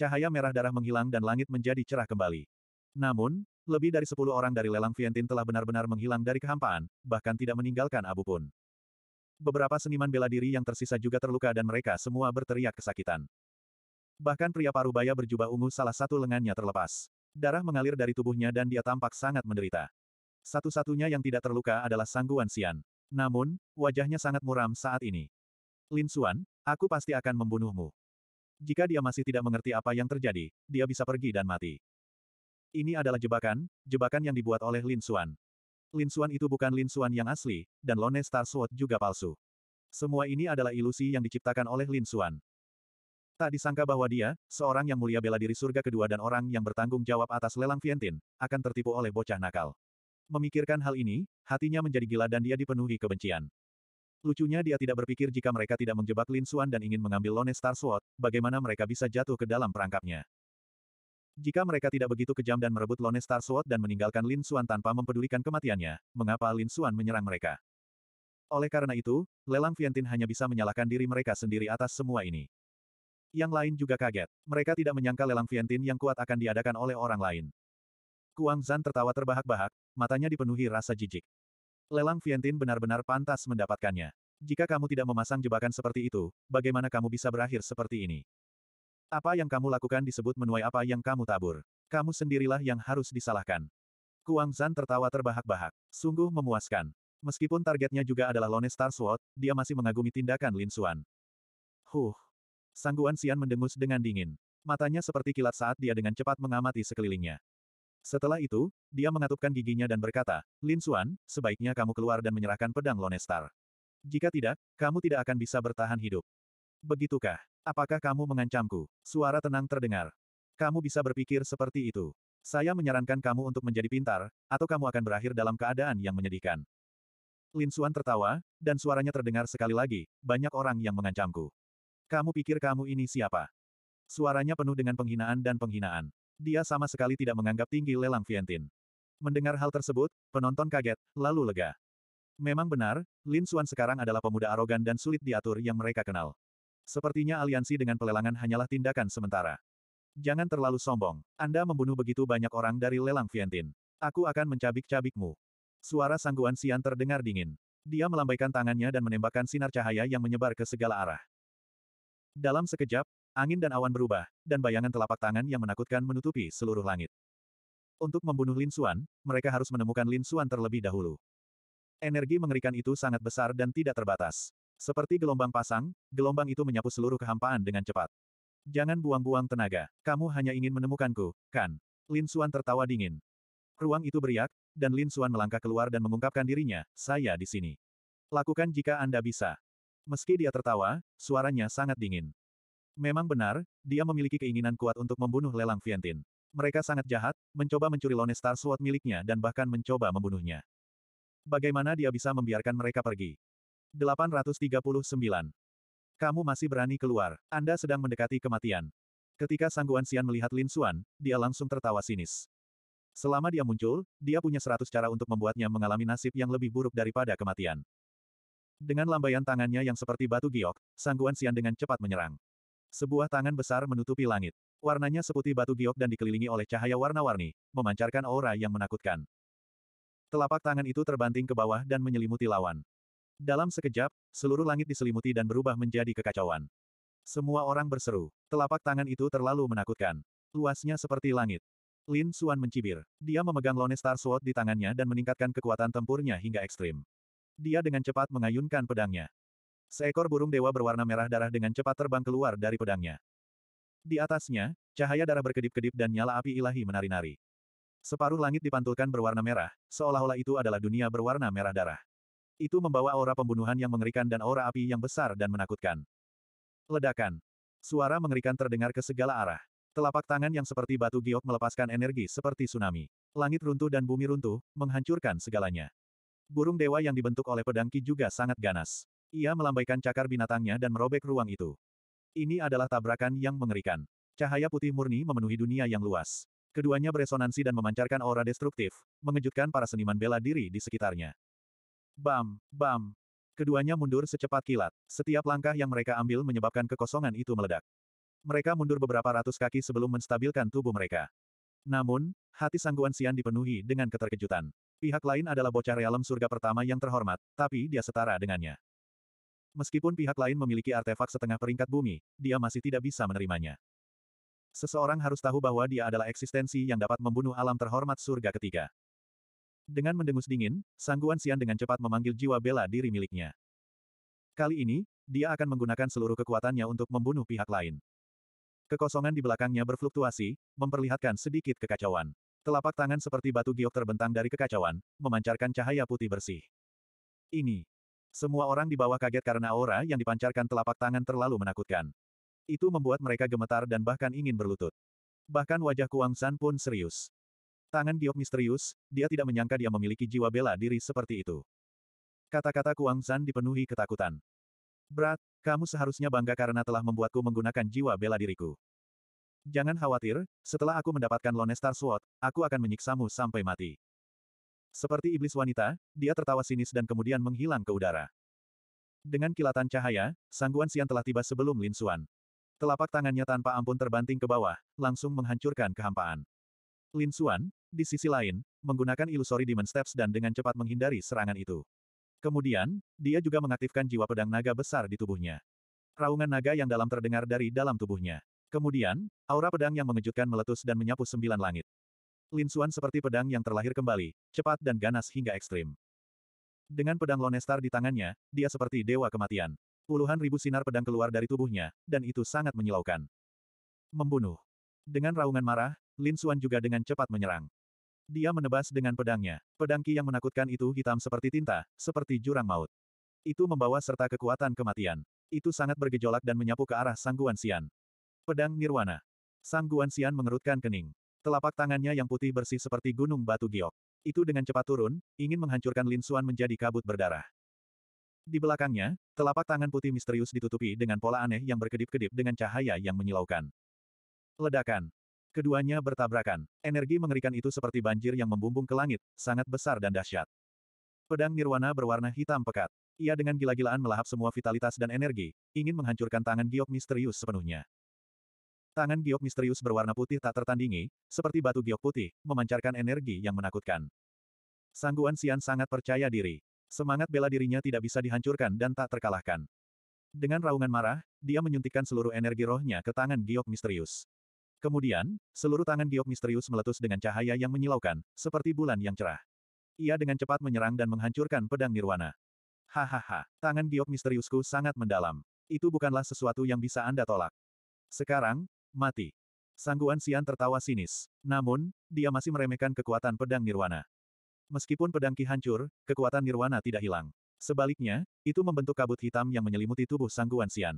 Cahaya merah darah menghilang dan langit menjadi cerah kembali. Namun, lebih dari sepuluh orang dari lelang Vientin telah benar-benar menghilang dari kehampaan, bahkan tidak meninggalkan abu pun. Beberapa seniman bela diri yang tersisa juga terluka dan mereka semua berteriak kesakitan. Bahkan pria parubaya berjubah ungu salah satu lengannya terlepas. Darah mengalir dari tubuhnya dan dia tampak sangat menderita. Satu-satunya yang tidak terluka adalah Sangguan Xian. Namun, wajahnya sangat muram saat ini. Lin Xuan, aku pasti akan membunuhmu. Jika dia masih tidak mengerti apa yang terjadi, dia bisa pergi dan mati. Ini adalah jebakan, jebakan yang dibuat oleh Lin Xuan. Lin Xuan itu bukan Lin Xuan yang asli, dan Lone Star Sword juga palsu. Semua ini adalah ilusi yang diciptakan oleh Lin Xuan. Tak disangka bahwa dia, seorang yang mulia bela diri surga kedua dan orang yang bertanggung jawab atas lelang Vientin, akan tertipu oleh bocah nakal. Memikirkan hal ini, hatinya menjadi gila dan dia dipenuhi kebencian. Lucunya dia tidak berpikir jika mereka tidak menjebak Lin Suan dan ingin mengambil Lone Star Sword, bagaimana mereka bisa jatuh ke dalam perangkapnya. Jika mereka tidak begitu kejam dan merebut Lone Star Sword dan meninggalkan Lin Suan tanpa mempedulikan kematiannya, mengapa Lin Suan menyerang mereka? Oleh karena itu, Lelang Vientin hanya bisa menyalahkan diri mereka sendiri atas semua ini. Yang lain juga kaget. Mereka tidak menyangka lelang Vientin yang kuat akan diadakan oleh orang lain. Kuang Zan tertawa terbahak-bahak, matanya dipenuhi rasa jijik. Lelang Vientin benar-benar pantas mendapatkannya. Jika kamu tidak memasang jebakan seperti itu, bagaimana kamu bisa berakhir seperti ini? Apa yang kamu lakukan disebut menuai apa yang kamu tabur. Kamu sendirilah yang harus disalahkan. Kuang Zan tertawa terbahak-bahak. Sungguh memuaskan. Meskipun targetnya juga adalah Lone Star Sword, dia masih mengagumi tindakan Lin Xuan. Huh. Sangguan Sian mendengus dengan dingin. Matanya seperti kilat saat dia dengan cepat mengamati sekelilingnya. Setelah itu, dia mengatupkan giginya dan berkata, Lin Suan, sebaiknya kamu keluar dan menyerahkan pedang Lonestar. Jika tidak, kamu tidak akan bisa bertahan hidup. Begitukah? Apakah kamu mengancamku? Suara tenang terdengar. Kamu bisa berpikir seperti itu. Saya menyarankan kamu untuk menjadi pintar, atau kamu akan berakhir dalam keadaan yang menyedihkan. Lin Suan tertawa, dan suaranya terdengar sekali lagi, banyak orang yang mengancamku. Kamu pikir kamu ini siapa? Suaranya penuh dengan penghinaan dan penghinaan. Dia sama sekali tidak menganggap tinggi lelang Vientin. Mendengar hal tersebut, penonton kaget, lalu lega. Memang benar, Lin Xuan sekarang adalah pemuda arogan dan sulit diatur yang mereka kenal. Sepertinya aliansi dengan pelelangan hanyalah tindakan sementara. Jangan terlalu sombong. Anda membunuh begitu banyak orang dari lelang Vientin. Aku akan mencabik-cabikmu. Suara sangguan Sian terdengar dingin. Dia melambaikan tangannya dan menembakkan sinar cahaya yang menyebar ke segala arah. Dalam sekejap, angin dan awan berubah, dan bayangan telapak tangan yang menakutkan menutupi seluruh langit. Untuk membunuh Lin Xuan, mereka harus menemukan Lin Xuan terlebih dahulu. Energi mengerikan itu sangat besar dan tidak terbatas. Seperti gelombang pasang, gelombang itu menyapu seluruh kehampaan dengan cepat. Jangan buang-buang tenaga. Kamu hanya ingin menemukanku, kan? Lin Xuan tertawa dingin. Ruang itu beriak, dan Lin Xuan melangkah keluar dan mengungkapkan dirinya, saya di sini. Lakukan jika Anda bisa. Meski dia tertawa, suaranya sangat dingin. Memang benar, dia memiliki keinginan kuat untuk membunuh Lelang Vientin. Mereka sangat jahat, mencoba mencuri Lone Star Sword miliknya dan bahkan mencoba membunuhnya. Bagaimana dia bisa membiarkan mereka pergi? 839. Kamu masih berani keluar. Anda sedang mendekati kematian. Ketika Sangguan Xian melihat Lin Xuan, dia langsung tertawa sinis. Selama dia muncul, dia punya seratus cara untuk membuatnya mengalami nasib yang lebih buruk daripada kematian. Dengan lambaian tangannya yang seperti batu giok, Sangguan Xian dengan cepat menyerang. Sebuah tangan besar menutupi langit. Warnanya seputih batu giok dan dikelilingi oleh cahaya warna-warni, memancarkan aura yang menakutkan. Telapak tangan itu terbanting ke bawah dan menyelimuti lawan. Dalam sekejap, seluruh langit diselimuti dan berubah menjadi kekacauan. Semua orang berseru. Telapak tangan itu terlalu menakutkan. Luasnya seperti langit. Lin Suan mencibir. Dia memegang Lone Star Sword di tangannya dan meningkatkan kekuatan tempurnya hingga ekstrim. Dia dengan cepat mengayunkan pedangnya. Seekor burung dewa berwarna merah darah dengan cepat terbang keluar dari pedangnya. Di atasnya, cahaya darah berkedip-kedip dan nyala api ilahi menari-nari. Separuh langit dipantulkan berwarna merah, seolah-olah itu adalah dunia berwarna merah darah. Itu membawa aura pembunuhan yang mengerikan dan aura api yang besar dan menakutkan. Ledakan. Suara mengerikan terdengar ke segala arah. Telapak tangan yang seperti batu giok melepaskan energi seperti tsunami. Langit runtuh dan bumi runtuh, menghancurkan segalanya. Burung dewa yang dibentuk oleh pedang Ki juga sangat ganas. Ia melambaikan cakar binatangnya dan merobek ruang itu. Ini adalah tabrakan yang mengerikan. Cahaya putih murni memenuhi dunia yang luas. Keduanya beresonansi dan memancarkan aura destruktif, mengejutkan para seniman bela diri di sekitarnya. Bam, bam. Keduanya mundur secepat kilat. Setiap langkah yang mereka ambil menyebabkan kekosongan itu meledak. Mereka mundur beberapa ratus kaki sebelum menstabilkan tubuh mereka. Namun, hati Sangguan Sian dipenuhi dengan keterkejutan. Pihak lain adalah bocah realem surga pertama yang terhormat, tapi dia setara dengannya. Meskipun pihak lain memiliki artefak setengah peringkat bumi, dia masih tidak bisa menerimanya. Seseorang harus tahu bahwa dia adalah eksistensi yang dapat membunuh alam terhormat surga ketiga. Dengan mendengus dingin, Sangguan Sian dengan cepat memanggil jiwa bela diri miliknya. Kali ini, dia akan menggunakan seluruh kekuatannya untuk membunuh pihak lain. Kekosongan di belakangnya berfluktuasi, memperlihatkan sedikit kekacauan. Telapak tangan seperti batu giok terbentang dari kekacauan, memancarkan cahaya putih bersih. Ini. Semua orang di bawah kaget karena aura yang dipancarkan telapak tangan terlalu menakutkan. Itu membuat mereka gemetar dan bahkan ingin berlutut. Bahkan wajah Kuang San pun serius. Tangan giok misterius, dia tidak menyangka dia memiliki jiwa bela diri seperti itu. Kata-kata Kuang San dipenuhi ketakutan. Brat, kamu seharusnya bangga karena telah membuatku menggunakan jiwa bela diriku. Jangan khawatir, setelah aku mendapatkan Lone Star Sword, aku akan menyiksamu sampai mati. Seperti iblis wanita, dia tertawa sinis dan kemudian menghilang ke udara. Dengan kilatan cahaya, sangguan Sian telah tiba sebelum Lin Xuan. Telapak tangannya tanpa ampun terbanting ke bawah, langsung menghancurkan kehampaan. Lin Xuan, di sisi lain, menggunakan ilusori demon steps dan dengan cepat menghindari serangan itu. Kemudian, dia juga mengaktifkan jiwa pedang naga besar di tubuhnya. Raungan naga yang dalam terdengar dari dalam tubuhnya. Kemudian, aura pedang yang mengejutkan meletus dan menyapu sembilan langit. Lin Linsuan seperti pedang yang terlahir kembali, cepat dan ganas hingga ekstrim. Dengan pedang Lonestar di tangannya, dia seperti dewa kematian. Puluhan ribu sinar pedang keluar dari tubuhnya, dan itu sangat menyilaukan. Membunuh. Dengan raungan marah, Lin Xuan juga dengan cepat menyerang. Dia menebas dengan pedangnya. Pedang Qi yang menakutkan itu hitam seperti tinta, seperti jurang maut. Itu membawa serta kekuatan kematian. Itu sangat bergejolak dan menyapu ke arah sangguan Sian. Pedang Nirwana. Sang Guanxian mengerutkan kening. Telapak tangannya yang putih bersih seperti gunung batu giok. Itu dengan cepat turun, ingin menghancurkan Lin Xuan menjadi kabut berdarah. Di belakangnya, telapak tangan putih misterius ditutupi dengan pola aneh yang berkedip-kedip dengan cahaya yang menyilaukan. Ledakan. Keduanya bertabrakan. Energi mengerikan itu seperti banjir yang membumbung ke langit, sangat besar dan dahsyat. Pedang Nirwana berwarna hitam pekat. Ia dengan gila-gilaan melahap semua vitalitas dan energi, ingin menghancurkan tangan giok misterius sepenuhnya. Tangan giok misterius berwarna putih tak tertandingi, seperti batu giok putih, memancarkan energi yang menakutkan. Sangguan Sian sangat percaya diri. Semangat bela dirinya tidak bisa dihancurkan dan tak terkalahkan. Dengan raungan marah, dia menyuntikkan seluruh energi rohnya ke tangan giok misterius. Kemudian, seluruh tangan giok misterius meletus dengan cahaya yang menyilaukan, seperti bulan yang cerah. Ia dengan cepat menyerang dan menghancurkan pedang nirwana. Hahaha, tangan giok misteriusku sangat mendalam. Itu bukanlah sesuatu yang bisa Anda tolak. Sekarang, Mati. Sangguan Sian tertawa sinis. Namun, dia masih meremehkan kekuatan pedang Nirwana. Meskipun pedang Ki hancur, kekuatan Nirwana tidak hilang. Sebaliknya, itu membentuk kabut hitam yang menyelimuti tubuh Sangguan Sian.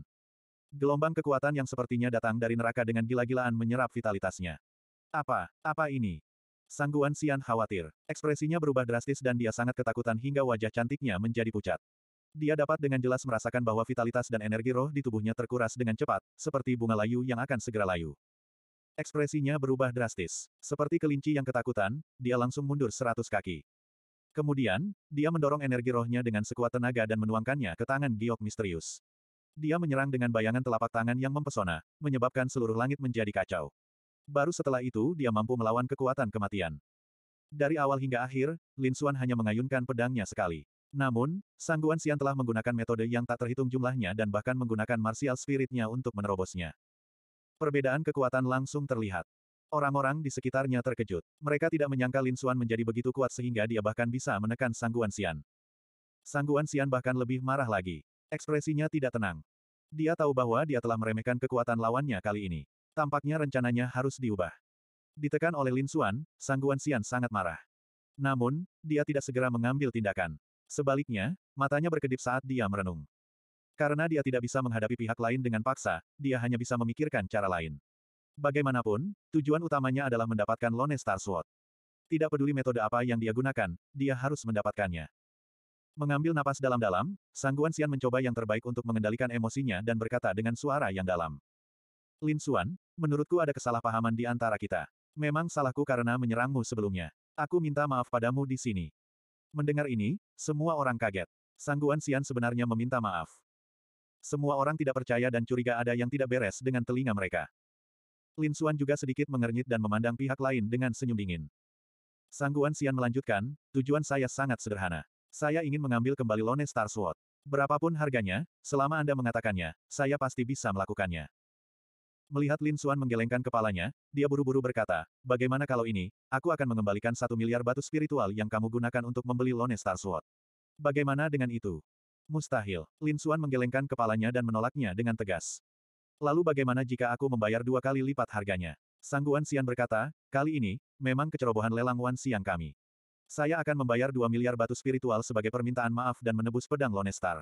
Gelombang kekuatan yang sepertinya datang dari neraka dengan gila-gilaan menyerap vitalitasnya. Apa, apa ini? Sangguan Sian khawatir. Ekspresinya berubah drastis dan dia sangat ketakutan hingga wajah cantiknya menjadi pucat. Dia dapat dengan jelas merasakan bahwa vitalitas dan energi roh di tubuhnya terkuras dengan cepat, seperti bunga layu yang akan segera layu. Ekspresinya berubah drastis. Seperti kelinci yang ketakutan, dia langsung mundur seratus kaki. Kemudian, dia mendorong energi rohnya dengan sekuat tenaga dan menuangkannya ke tangan giok misterius. Dia menyerang dengan bayangan telapak tangan yang mempesona, menyebabkan seluruh langit menjadi kacau. Baru setelah itu dia mampu melawan kekuatan kematian. Dari awal hingga akhir, Lin Suan hanya mengayunkan pedangnya sekali. Namun, Sangguan Xian telah menggunakan metode yang tak terhitung jumlahnya dan bahkan menggunakan martial spiritnya untuk menerobosnya. Perbedaan kekuatan langsung terlihat. Orang-orang di sekitarnya terkejut. Mereka tidak menyangka Lin Xuan menjadi begitu kuat sehingga dia bahkan bisa menekan Sangguan Xian. Sangguan Xian bahkan lebih marah lagi. Ekspresinya tidak tenang. Dia tahu bahwa dia telah meremehkan kekuatan lawannya kali ini. Tampaknya rencananya harus diubah. Ditekan oleh Lin Xuan, Sangguan Xian sangat marah. Namun, dia tidak segera mengambil tindakan. Sebaliknya, matanya berkedip saat dia merenung. Karena dia tidak bisa menghadapi pihak lain dengan paksa, dia hanya bisa memikirkan cara lain. Bagaimanapun, tujuan utamanya adalah mendapatkan Lone Star Sword. Tidak peduli metode apa yang dia gunakan, dia harus mendapatkannya. Mengambil napas dalam-dalam, Sangguan Xian mencoba yang terbaik untuk mengendalikan emosinya dan berkata dengan suara yang dalam. Lin Xuan, menurutku ada kesalahpahaman di antara kita. Memang salahku karena menyerangmu sebelumnya. Aku minta maaf padamu di sini. Mendengar ini, semua orang kaget. Sangguan Xian sebenarnya meminta maaf. Semua orang tidak percaya dan curiga ada yang tidak beres dengan telinga mereka. Lin Xuan juga sedikit mengernyit dan memandang pihak lain dengan senyum dingin. Sangguan Xian melanjutkan, tujuan saya sangat sederhana. Saya ingin mengambil kembali Lone Star Sword. Berapapun harganya, selama Anda mengatakannya, saya pasti bisa melakukannya. Melihat Lin Suan menggelengkan kepalanya, dia buru-buru berkata, bagaimana kalau ini, aku akan mengembalikan satu miliar batu spiritual yang kamu gunakan untuk membeli Lone Star Sword. Bagaimana dengan itu? Mustahil. Lin Suan menggelengkan kepalanya dan menolaknya dengan tegas. Lalu bagaimana jika aku membayar dua kali lipat harganya? Sangguan Xian berkata, kali ini, memang kecerobohan lelang Wan Siang kami. Saya akan membayar dua miliar batu spiritual sebagai permintaan maaf dan menebus pedang Lone Star.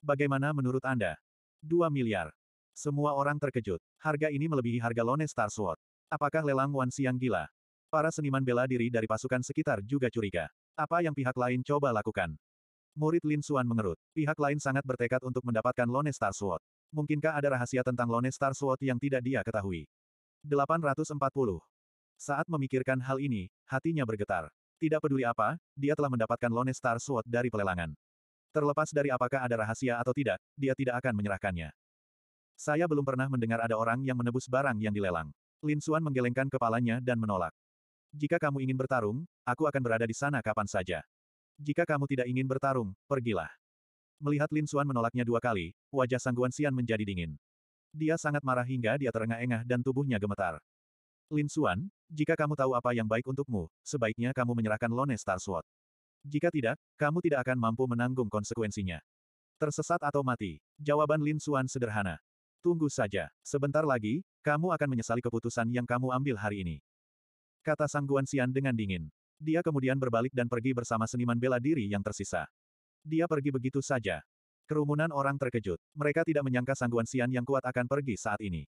Bagaimana menurut Anda? Dua miliar. Semua orang terkejut. Harga ini melebihi harga Lone Star Sword. Apakah lelang Wan Siang gila? Para seniman bela diri dari pasukan sekitar juga curiga. Apa yang pihak lain coba lakukan? Murid Lin Suan mengerut. Pihak lain sangat bertekad untuk mendapatkan Lone Star Sword. Mungkinkah ada rahasia tentang Lone Star Sword yang tidak dia ketahui? 840. Saat memikirkan hal ini, hatinya bergetar. Tidak peduli apa, dia telah mendapatkan Lone Star Sword dari pelelangan. Terlepas dari apakah ada rahasia atau tidak, dia tidak akan menyerahkannya. Saya belum pernah mendengar ada orang yang menebus barang yang dilelang. Lin Xuan menggelengkan kepalanya dan menolak. Jika kamu ingin bertarung, aku akan berada di sana kapan saja. Jika kamu tidak ingin bertarung, pergilah. Melihat Lin Xuan menolaknya dua kali, wajah Sangguan Xian menjadi dingin. Dia sangat marah hingga dia terengah-engah dan tubuhnya gemetar. Lin Xuan, jika kamu tahu apa yang baik untukmu, sebaiknya kamu menyerahkan Lone Star Sword. Jika tidak, kamu tidak akan mampu menanggung konsekuensinya. Tersesat atau mati? Jawaban Lin Xuan sederhana. Tunggu saja, sebentar lagi, kamu akan menyesali keputusan yang kamu ambil hari ini. Kata Sang Xian dengan dingin. Dia kemudian berbalik dan pergi bersama seniman bela diri yang tersisa. Dia pergi begitu saja. Kerumunan orang terkejut. Mereka tidak menyangka Sang Xian yang kuat akan pergi saat ini.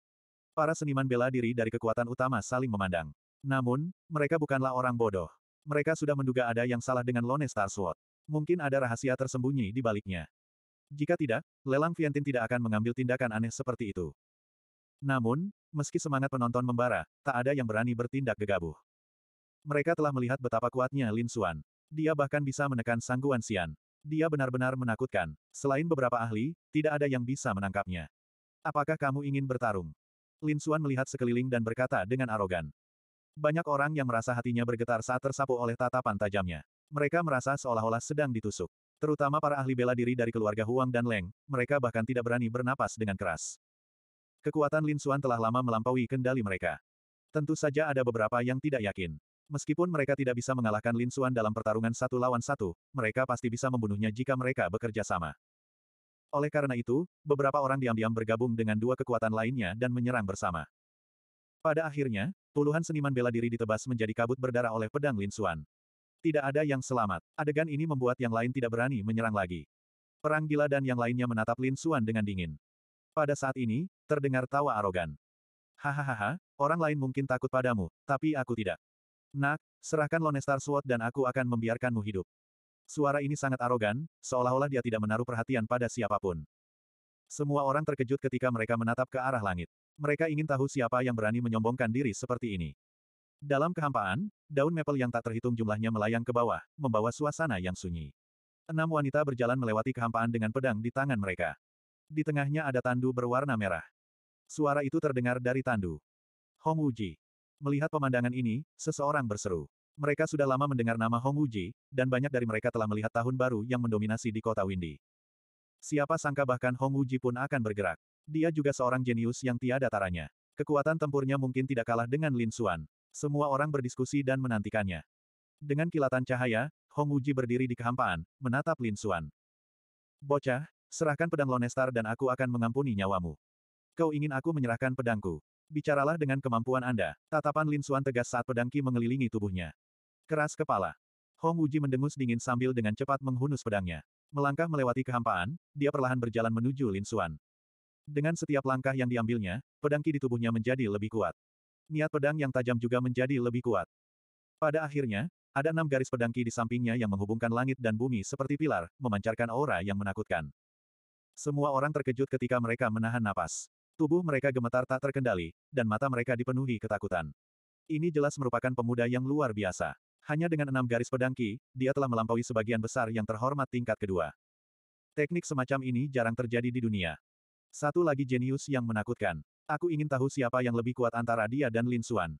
Para seniman bela diri dari kekuatan utama saling memandang. Namun, mereka bukanlah orang bodoh. Mereka sudah menduga ada yang salah dengan Lone Star Sword. Mungkin ada rahasia tersembunyi di baliknya. Jika tidak, lelang Vientin tidak akan mengambil tindakan aneh seperti itu. Namun, meski semangat penonton membara, tak ada yang berani bertindak gegabah. Mereka telah melihat betapa kuatnya Lin Xuan. Dia bahkan bisa menekan sangguan Xian. Dia benar-benar menakutkan. Selain beberapa ahli, tidak ada yang bisa menangkapnya. Apakah kamu ingin bertarung? Lin Xuan melihat sekeliling dan berkata dengan arogan. Banyak orang yang merasa hatinya bergetar saat tersapu oleh tatapan tajamnya. Mereka merasa seolah-olah sedang ditusuk. Terutama para ahli bela diri dari keluarga Huang dan Leng, mereka bahkan tidak berani bernapas dengan keras. Kekuatan Lin Xuan telah lama melampaui kendali mereka. Tentu saja ada beberapa yang tidak yakin. Meskipun mereka tidak bisa mengalahkan Lin Xuan dalam pertarungan satu lawan satu, mereka pasti bisa membunuhnya jika mereka bekerja sama. Oleh karena itu, beberapa orang diam-diam bergabung dengan dua kekuatan lainnya dan menyerang bersama. Pada akhirnya, puluhan seniman bela diri ditebas menjadi kabut berdarah oleh pedang Lin Xuan. Tidak ada yang selamat. Adegan ini membuat yang lain tidak berani menyerang lagi. Perang gila dan yang lainnya menatap Lin Xuan dengan dingin. Pada saat ini, terdengar tawa arogan. Hahaha, orang lain mungkin takut padamu, tapi aku tidak. Nak, serahkan Lonestar Sword dan aku akan membiarkanmu hidup. Suara ini sangat arogan, seolah-olah dia tidak menaruh perhatian pada siapapun. Semua orang terkejut ketika mereka menatap ke arah langit. Mereka ingin tahu siapa yang berani menyombongkan diri seperti ini. Dalam kehampaan, daun maple yang tak terhitung jumlahnya melayang ke bawah, membawa suasana yang sunyi. Enam wanita berjalan melewati kehampaan dengan pedang di tangan mereka. Di tengahnya ada tandu berwarna merah. Suara itu terdengar dari tandu. Hong Wuji. Melihat pemandangan ini, seseorang berseru. Mereka sudah lama mendengar nama Hong Wuji, dan banyak dari mereka telah melihat tahun baru yang mendominasi di kota Windy. Siapa sangka bahkan Hong Wuji pun akan bergerak. Dia juga seorang jenius yang tiada taranya. Kekuatan tempurnya mungkin tidak kalah dengan Lin Xuan. Semua orang berdiskusi dan menantikannya. Dengan kilatan cahaya, Hong Wuji berdiri di kehampaan, menatap Lin Xuan. Bocah, serahkan pedang Lonestar dan aku akan mengampuni nyawamu. Kau ingin aku menyerahkan pedangku. Bicaralah dengan kemampuan Anda. Tatapan Lin Xuan tegas saat pedang Qi mengelilingi tubuhnya. Keras kepala. Hong Wuji mendengus dingin sambil dengan cepat menghunus pedangnya. Melangkah melewati kehampaan, dia perlahan berjalan menuju Lin Xuan. Dengan setiap langkah yang diambilnya, pedang Qi di tubuhnya menjadi lebih kuat. Niat pedang yang tajam juga menjadi lebih kuat. Pada akhirnya, ada enam garis pedangki di sampingnya yang menghubungkan langit dan bumi seperti pilar, memancarkan aura yang menakutkan. Semua orang terkejut ketika mereka menahan napas. Tubuh mereka gemetar tak terkendali, dan mata mereka dipenuhi ketakutan. Ini jelas merupakan pemuda yang luar biasa. Hanya dengan enam garis pedangki, dia telah melampaui sebagian besar yang terhormat tingkat kedua. Teknik semacam ini jarang terjadi di dunia. Satu lagi jenius yang menakutkan. Aku ingin tahu siapa yang lebih kuat antara dia dan Lin Xuan.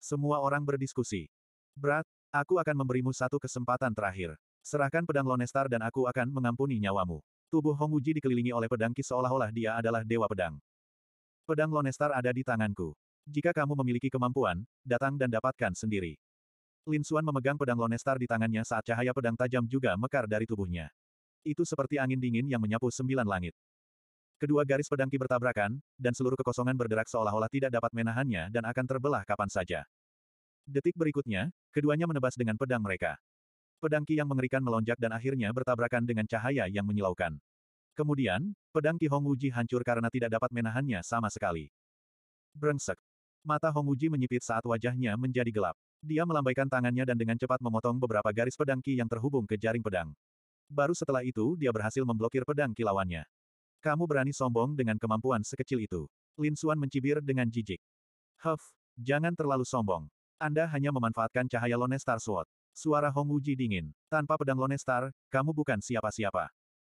Semua orang berdiskusi. Berat, aku akan memberimu satu kesempatan terakhir. Serahkan pedang Lonestar dan aku akan mengampuni nyawamu. Tubuh Hong Wuji dikelilingi oleh pedang Ki seolah-olah dia adalah dewa pedang. Pedang Lonestar ada di tanganku. Jika kamu memiliki kemampuan, datang dan dapatkan sendiri. Lin Xuan memegang pedang Lonestar di tangannya saat cahaya pedang tajam juga mekar dari tubuhnya. Itu seperti angin dingin yang menyapu sembilan langit. Kedua garis pedangki bertabrakan, dan seluruh kekosongan berderak seolah-olah tidak dapat menahannya dan akan terbelah kapan saja. Detik berikutnya, keduanya menebas dengan pedang mereka. Pedangki yang mengerikan melonjak dan akhirnya bertabrakan dengan cahaya yang menyilaukan. Kemudian, pedang Ki Hong Uji hancur karena tidak dapat menahannya sama sekali. Brengsek. Mata Hong Uji menyipit saat wajahnya menjadi gelap. Dia melambaikan tangannya dan dengan cepat memotong beberapa garis pedangki yang terhubung ke jaring pedang. Baru setelah itu dia berhasil memblokir pedang kilawannya. Kamu berani sombong dengan kemampuan sekecil itu. Lin Suan mencibir dengan jijik. Huff, jangan terlalu sombong. Anda hanya memanfaatkan cahaya Lone Star Sword. Suara Hong Wuji dingin. Tanpa pedang Lone Star, kamu bukan siapa-siapa.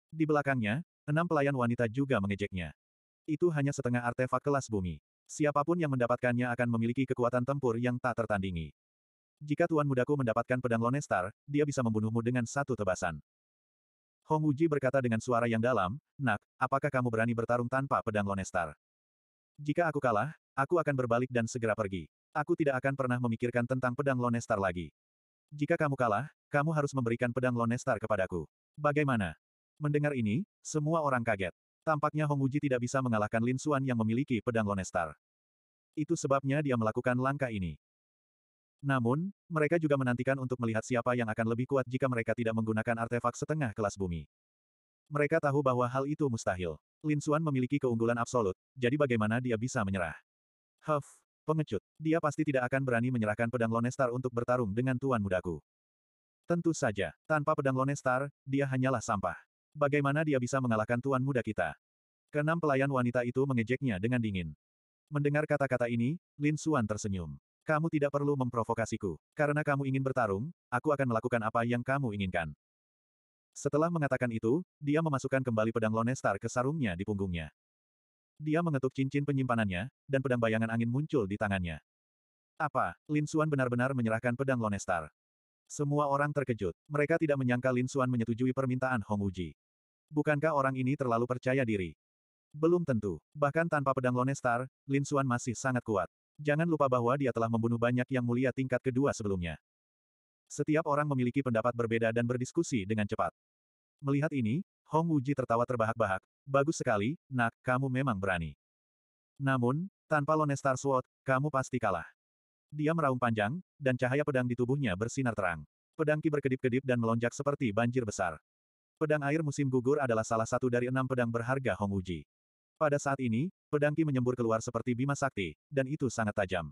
Di belakangnya, enam pelayan wanita juga mengejeknya. Itu hanya setengah artefak kelas bumi. Siapapun yang mendapatkannya akan memiliki kekuatan tempur yang tak tertandingi. Jika Tuan Mudaku mendapatkan pedang Lone Star, dia bisa membunuhmu dengan satu tebasan. Hong Wuji berkata dengan suara yang dalam, Nak, apakah kamu berani bertarung tanpa pedang Lonestar? Jika aku kalah, aku akan berbalik dan segera pergi. Aku tidak akan pernah memikirkan tentang pedang Lonestar lagi. Jika kamu kalah, kamu harus memberikan pedang Lonestar kepadaku. Bagaimana? Mendengar ini, semua orang kaget. Tampaknya Hong Wuji tidak bisa mengalahkan Lin Xuan yang memiliki pedang Lonestar. Itu sebabnya dia melakukan langkah ini. Namun, mereka juga menantikan untuk melihat siapa yang akan lebih kuat jika mereka tidak menggunakan artefak setengah kelas bumi. Mereka tahu bahwa hal itu mustahil. Lin Xuan memiliki keunggulan absolut, jadi bagaimana dia bisa menyerah? Huff, pengecut, dia pasti tidak akan berani menyerahkan pedang Lonestar untuk bertarung dengan tuan mudaku. Tentu saja, tanpa pedang Lonestar, dia hanyalah sampah. Bagaimana dia bisa mengalahkan tuan muda kita? Kenam pelayan wanita itu mengejeknya dengan dingin. Mendengar kata-kata ini, Lin Xuan tersenyum. Kamu tidak perlu memprovokasiku. Karena kamu ingin bertarung, aku akan melakukan apa yang kamu inginkan. Setelah mengatakan itu, dia memasukkan kembali pedang Lonestar ke sarungnya di punggungnya. Dia mengetuk cincin penyimpanannya, dan pedang bayangan angin muncul di tangannya. Apa, Lin Xuan benar-benar menyerahkan pedang Lonestar? Semua orang terkejut. Mereka tidak menyangka Lin Xuan menyetujui permintaan Hong Uji. Bukankah orang ini terlalu percaya diri? Belum tentu. Bahkan tanpa pedang Lonestar, Lin Xuan masih sangat kuat. Jangan lupa bahwa dia telah membunuh banyak yang mulia tingkat kedua sebelumnya. Setiap orang memiliki pendapat berbeda dan berdiskusi dengan cepat. Melihat ini, Hong Wuji tertawa terbahak-bahak, bagus sekali, nak, kamu memang berani. Namun, tanpa Lone Star Sword, kamu pasti kalah. Dia meraung panjang, dan cahaya pedang di tubuhnya bersinar terang. Pedang Ki berkedip-kedip dan melonjak seperti banjir besar. Pedang air musim gugur adalah salah satu dari enam pedang berharga Hong Wuji. Pada saat ini, pedangki menyembur keluar seperti bima sakti, dan itu sangat tajam.